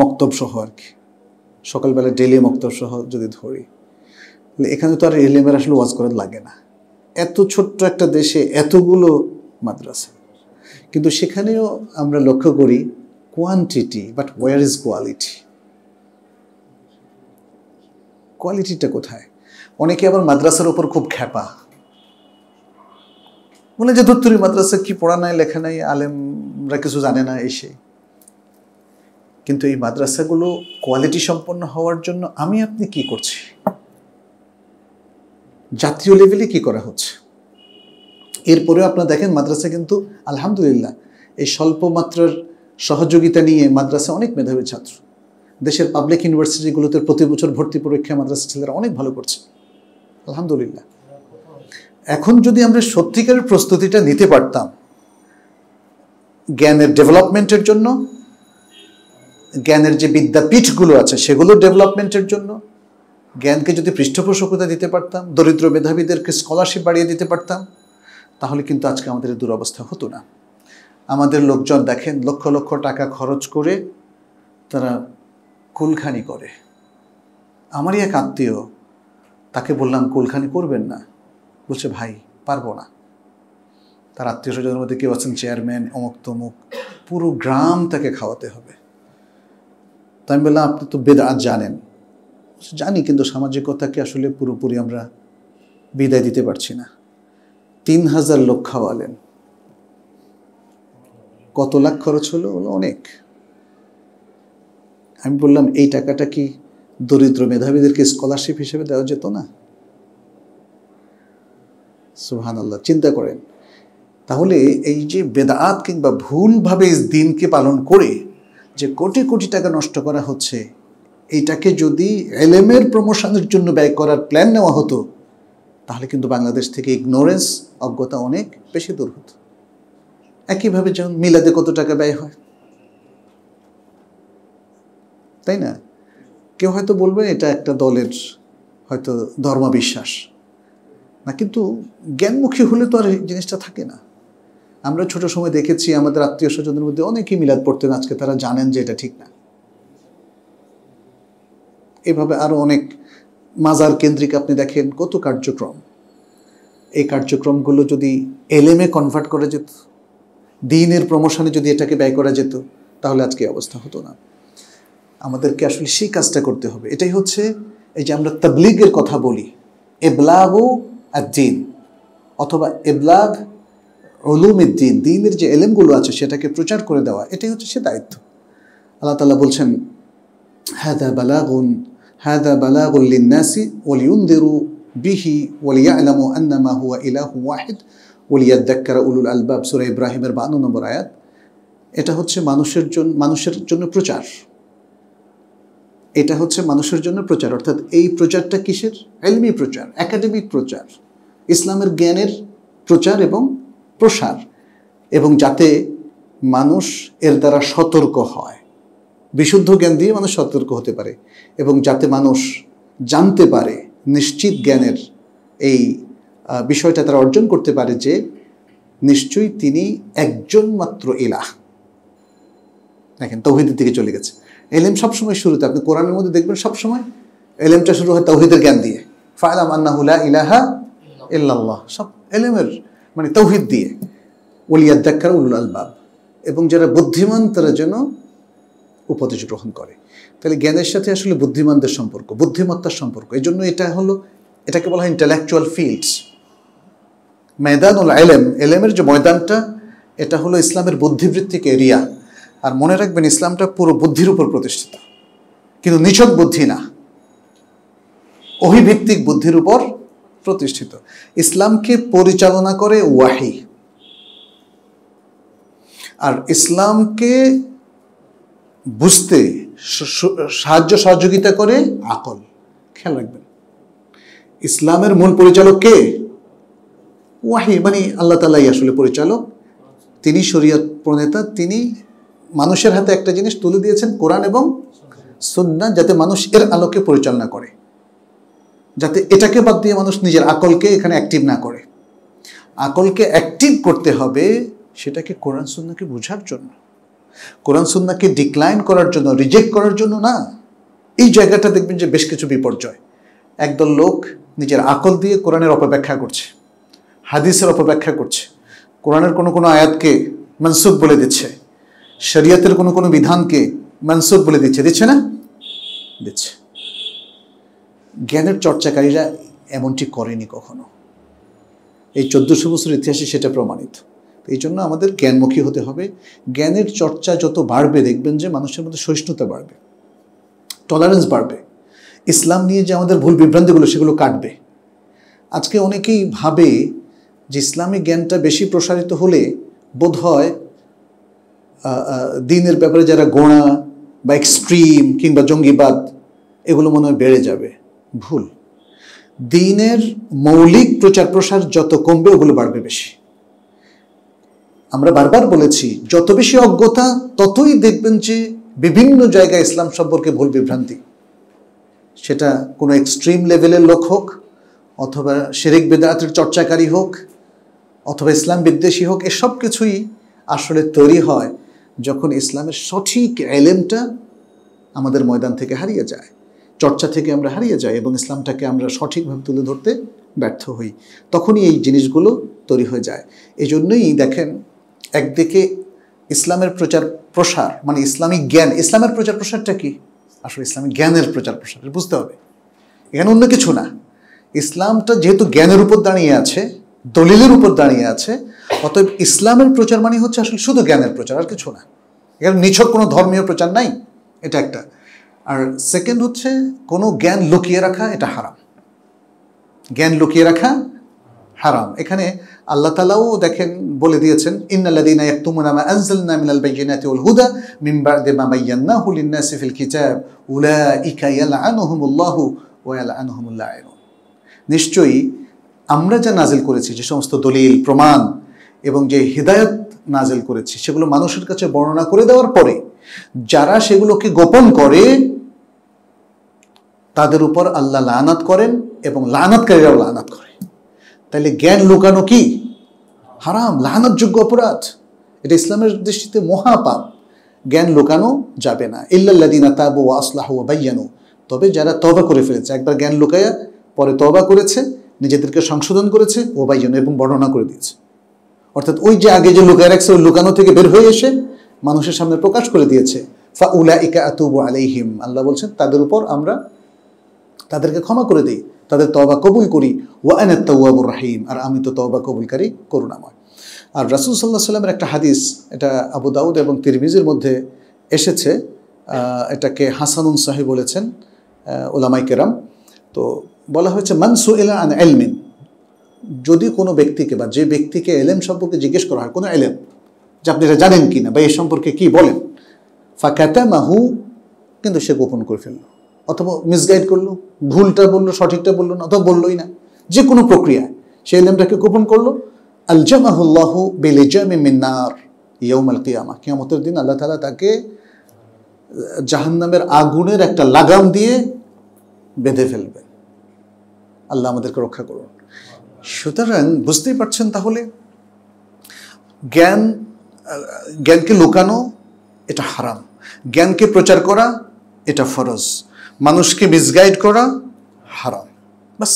[SPEAKER 1] মক্তব সহ আর কি সকালবেলা ডেলি মক্তব সহ যদি ধরি এখানে তো আর এলেমের আসলে ওয়াজ করার লাগে না এত ছোট্ট একটা দেশে এতগুলো মাদ্রাসা কিন্তু সেখানেও আমরা লক্ষ্য করি quantity but where is quality কোয়ালিটিটা কোথায় অনেকে আবার মাদ্রাসার ওপর খুব খ্যাপা বলে যে ধুত্তুরি মাদ্রাসা কি পড়া নাই লেখা নাই আলেমরা কিছু জানে না এসে কিন্তু এই মাদ্রাসাগুলো কোয়ালিটি সম্পন্ন হওয়ার জন্য আমি আপনি কি করছি জাতীয় লেভেলে কি করা হচ্ছে এরপরেও আপনারা দেখেন মাদ্রাসা কিন্তু আলহামদুলিল্লাহ এই স্বল্প মাত্রার সহযোগিতা নিয়ে মাদ্রাসা অনেক মেধাবী ছাত্র দেশের পাবলিক ইউনিভার্সিটিগুলোতে প্রতি বছর ভর্তি পরীক্ষায় মাদ্রাসা ছেলেরা অনেক ভালো করছে আলহামদুলিল্লাহ এখন যদি আমরা সত্যিকারের প্রস্তুতিটা নিতে পারতাম জ্ঞানের ডেভেলপমেন্টের জন্য জ্ঞানের যে বিদ্যাপীঠগুলো আছে সেগুলো ডেভেলপমেন্টের জন্য জ্ঞানকে যদি পৃষ্ঠপোষকতা দিতে পারতাম দরিদ্র মেধাবীদেরকে স্কলারশিপ বাড়িয়ে দিতে পারতাম তাহলে কিন্তু আজকে আমাদের দুরবস্থা হতো না আমাদের লোকজন দেখেন লক্ষ লক্ষ টাকা খরচ করে তারা কুলখানি করে আমারই এক আত্মীয় তাকে বললাম কুলখানি করবেন না বলছে ভাই পারবো না তার আত্মীয় স্বজনের মধ্যে কেউ আছেন চেয়ারম্যান অমুক তমুক পুরো গ্রাম তাকে খাওয়াতে হবে তো আমি বললাম আপনি তো আজ জানেন জানি কিন্তু সামাজিকতাকে আসলে পুরোপুরি আমরা বিদায় দিতে পারছি না তিন হাজার লোক খাওয়ালেন কত লাখ খরচ হলো অনেক আমি বললাম এই টাকাটা কি দরিদ্র মেধাবীদেরকে স্কলারশিপ হিসেবে দেওয়া যেত না সুহান আল্লাহ চিন্তা করেন তাহলে এই যে বেদাত কিংবা ভুলভাবে দিনকে পালন করে যে কোটি কোটি টাকা নষ্ট করা হচ্ছে এইটাকে যদি এলেমের প্রমোশনের জন্য ব্যয় করার প্ল্যান নেওয়া হতো তাহলে কিন্তু বাংলাদেশ থেকে ইগনোরেন্স অজ্ঞতা অনেক বেশি দূর হতো একইভাবে যেমন মিলাদে কত টাকা ব্যয় হয় তাই না কেউ হয়তো বলবে এটা একটা দলের হয়তো ধর্মবিশ্বাস না কিন্তু জ্ঞানমুখী হলে তো আর জিনিসটা থাকে না আমরা ছোট সময় দেখেছি আমাদের আত্মীয় স্বজনের মধ্যে অনেকেই মিলাদ পড়তেন আজকে তারা জানেন যে এটা ঠিক না এভাবে আরও অনেক মাজার কেন্দ্রিক আপনি দেখেন কত কার্যক্রম এই কার্যক্রমগুলো যদি এলএমে কনভার্ট করা যেত দিনের প্রমোশনে যদি এটাকে ব্যয় করা যেত তাহলে আজকে অবস্থা হতো না আমাদেরকে আসলে সেই কাজটা করতে হবে এটাই হচ্ছে এই যে আমরা তাবলিগের কথা বলি এবলাগো আর দিন অথবা এবলাগ অলুমের দিন দিনের যে এলেমগুলো আছে সেটাকে প্রচার করে দেওয়া এটাই হচ্ছে সে দায়িত্ব আল্লাহ তালা বলছেন হাদা বালাগুন হাদা বালাগুল্লিন নাসি দেরু বিহি ওলিয়ালামু আন্নামা হুয়া ইলাহু ওয়াহিদ ওলিয়াদ্দাক্কারা উলুল আলবাব সুরা ইব্রাহিমের বান্ন নম্বর আয়াত এটা হচ্ছে মানুষের জন্য মানুষের জন্য প্রচার এটা হচ্ছে মানুষের জন্য প্রচার অর্থাৎ এই প্রচারটা কিসের এলমি প্রচার একাডেমিক প্রচার ইসলামের জ্ঞানের প্রচার এবং প্রসার এবং যাতে মানুষ এর দ্বারা সতর্ক হয় বিশুদ্ধ জ্ঞান দিয়ে মানুষ সতর্ক হতে পারে এবং যাতে মানুষ জানতে পারে নিশ্চিত জ্ঞানের এই বিষয়টা তারা অর্জন করতে পারে যে নিশ্চয়ই তিনি একজন মাত্র ইলাহ দেখেন তৌহিদের দিকে চলে গেছে এলেম সবসময় শুরুতে আপনি কোরআনের মধ্যে দেখবেন সবসময় এলেমটা শুরু হয় তৌহিদের জ্ঞান দিয়ে ফায়লাম আন্নাহুলা ইলাহা ইল্লাল্লাহ সব এলেমের মানে তৌহিদ দিয়ে দেখার উল আলবাব এবং যারা বুদ্ধিমান তারা যেন উপদেশ গ্রহণ করে তাহলে জ্ঞানের সাথে আসলে বুদ্ধিমানদের সম্পর্ক বুদ্ধিমত্তার সম্পর্ক এই জন্য এটা হলো এটাকে বলা হয় ইন্টালেকচুয়াল ফিল্ডস ময়দান উল এলেম এলেমের যে ময়দানটা এটা হলো ইসলামের বুদ্ধিবৃত্তিক এরিয়া আর মনে রাখবেন ইসলামটা পুরো বুদ্ধির উপর প্রতিষ্ঠিত কিন্তু নিছক বুদ্ধি না অভিভিত্তিক বুদ্ধির উপর প্রতিষ্ঠিত ইসলামকে পরিচালনা করে ওয়াহি আর ইসলামকে বুঝতে সাহায্য সহযোগিতা করে আকল খেয়াল রাখবেন ইসলামের মূল পরিচালক কে ওয়াহি মানে আল্লাহ তালাই আসলে পরিচালক তিনি শরীয়ত প্রণেতা তিনি মানুষের হাতে একটা জিনিস তুলে দিয়েছেন কোরআন এবং সুন্না যাতে মানুষ এর আলোকে পরিচালনা করে যাতে এটাকে বাদ দিয়ে মানুষ নিজের আকলকে এখানে অ্যাক্টিভ না করে আকলকে অ্যাক্টিভ করতে হবে সেটাকে কোরআন সুন্নাকে বোঝার জন্য কোরআন সুন্নাকে ডিক্লাইন করার জন্য রিজেক্ট করার জন্য না এই জায়গাটা দেখবেন যে বেশ কিছু বিপর্যয় একদল লোক নিজের আকল দিয়ে কোরআনের অপব্যাখ্যা করছে হাদিসের অপব্যাখ্যা করছে কোরআনের কোনো কোনো আয়াতকে মনসুখ বলে দিচ্ছে শরীয়তের কোনো কোনো বিধানকে মানসুখ বলে দিচ্ছে দিচ্ছে না দিচ্ছে জ্ঞানের চর্চাকারীরা এমনটি করেনি কখনো এই চোদ্দোশো বছর ইতিহাসে সেটা প্রমাণিত এই জন্য আমাদের জ্ঞানমুখী হতে হবে জ্ঞানের চর্চা যত বাড়বে দেখবেন যে মানুষের মধ্যে সহিষ্ণুতা বাড়বে টলারেন্স বাড়বে ইসলাম নিয়ে যে আমাদের ভুল বিভ্রান্তিগুলো সেগুলো কাটবে আজকে অনেকেই ভাবে যে ইসলামী জ্ঞানটা বেশি প্রসারিত হলে বোধ হয় দিনের ব্যাপারে যারা গোঁড়া বা এক্সট্রিম কিংবা জঙ্গিবাদ এগুলো মনে হয় বেড়ে যাবে ভুল দিনের মৌলিক প্রচার প্রসার যত কমবে ওগুলো বাড়বে বেশি আমরা বারবার বলেছি যত বেশি অজ্ঞতা ততই দেখবেন যে বিভিন্ন জায়গায় ইসলাম সম্পর্কে ভুল বিভ্রান্তি সেটা কোনো এক্সট্রিম লেভেলের লোক হোক অথবা শেরেক বেদাতের চর্চাকারী হোক অথবা ইসলাম বিদ্বেষী হোক এসব কিছুই আসলে তৈরি হয় যখন ইসলামের সঠিক এলেমটা আমাদের ময়দান থেকে হারিয়ে যায় চর্চা থেকে আমরা হারিয়ে যাই এবং ইসলামটাকে আমরা সঠিকভাবে তুলে ধরতে ব্যর্থ হই তখনই এই জিনিসগুলো তৈরি হয়ে যায় এই জন্যই দেখেন একদিকে ইসলামের প্রচার প্রসার মানে ইসলামিক জ্ঞান ইসলামের প্রচার প্রসারটা কি আসলে ইসলামিক জ্ঞানের প্রচার প্রসার বুঝতে হবে এখানে অন্য কিছু না ইসলামটা যেহেতু জ্ঞানের উপর দাঁড়িয়ে আছে দলিলের উপর দাঁড়িয়ে আছে অতএব ইসলামের প্রচার মানে হচ্ছে আসলে শুধু জ্ঞানের প্রচার আর কিছু না এখানে নিছক কোনো ধর্মীয় প্রচার নাই এটা একটা আর সেকেন্ড হচ্ছে কোনো জ্ঞান লুকিয়ে রাখা এটা হারাম জ্ঞান লুকিয়ে রাখা হারাম এখানে আল্লাহ তালাও দেখেন বলে দিয়েছেন ইন্নাল্লাদিনা ইয়াকতুমুনা মা আনজালনা মিনাল বাইয়িনাতি ওয়াল হুদা মিন বা'দি মা বায়্যানাহু লিন-নাসি ফিল কিতাব উলাইকা ইয়ালআনুহুমুল্লাহু ওয়া ইয়ালআনুহুমুল লাঈন নিশ্চয়ই আমরা যা নাজিল করেছি যে সমস্ত দলিল প্রমাণ এবং যে হৃদায়ত নাজেল করেছি সেগুলো মানুষের কাছে বর্ণনা করে দেওয়ার পরে যারা সেগুলোকে গোপন করে তাদের উপর আল্লাহ লানাত করেন এবং লানাতকারীরাও লানাত করে তাহলে জ্ঞান লুকানো কি হারাম লানতযোগ্য অপরাধ এটা ইসলামের দৃষ্টিতে মহাপাপ জ্ঞান লুকানো যাবে না ইল্লাল্লাদিনা তাবু ওয়া আসলাহ বাইয়ানু তবে যারা তবা করে ফেলেছে একবার জ্ঞান লুকাইয়া পরে তবা করেছে নিজেদেরকে সংশোধন করেছে ও বাইয়ানো এবং বর্ণনা করে দিয়েছে অর্থাৎ ওই যে আগে যে লুকায় রাখছে ওই লুকানো থেকে বের হয়ে এসে মানুষের সামনে প্রকাশ করে দিয়েছে ফা উলা ইকা আতুব আলাইহিম আল্লাহ বলছেন তাদের উপর আমরা তাদেরকে ক্ষমা করে দিই তাদের তবা কবুল করি ওয়া রাহিম আর আমি তো তবা কবুলকারী করুণাময় আর রাসুল সাল্লাহ সাল্লামের একটা হাদিস এটা আবু দাউদ এবং তিরমিজির মধ্যে এসেছে এটাকে হাসানুন সাহেব বলেছেন ওলামাই কেরাম তো বলা হয়েছে মানসু এলা আন এলমিন যদি কোনো ব্যক্তিকে বা যে ব্যক্তিকে এলেম সম্পর্কে জিজ্ঞেস করা হয় কোনো এলেম যে আপনি এটা জানেন কি না বা এই সম্পর্কে কি বলেন ফাঁকাতে মাহু কিন্তু সে গোপন করে ফেললো অথবা মিসগাইড করলো ভুলটা বললো সঠিকটা বললো না অথবা বললোই না যে কোনো প্রক্রিয়ায় সে এলেমটাকে গোপন করলো আলজামাহুল্লাহ বেলেজামে মিন্নার ইয়ৌমাল কিয়ামা কিয়ামতের দিন আল্লাহ তালা তাকে জাহান্নামের আগুনের একটা লাগাম দিয়ে বেঁধে ফেলবে আল্লাহ আমাদেরকে রক্ষা করুন সুতরাং বুঝতেই পারছেন তাহলে জ্ঞান জ্ঞানকে লুকানো এটা হারাম জ্ঞানকে প্রচার করা এটা ফরজ মানুষকে মিসগাইড করা হারাম বাস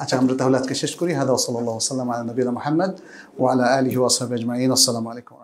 [SPEAKER 1] আচ্ছা আমরা তাহলে আজকে শেষ করি হাদা সাল্লাহ সাল্লাম আলী নবীল মাহমদ ও আলা আলহি ওয়াসাব আজমাইন আসসালামু আলাইকুম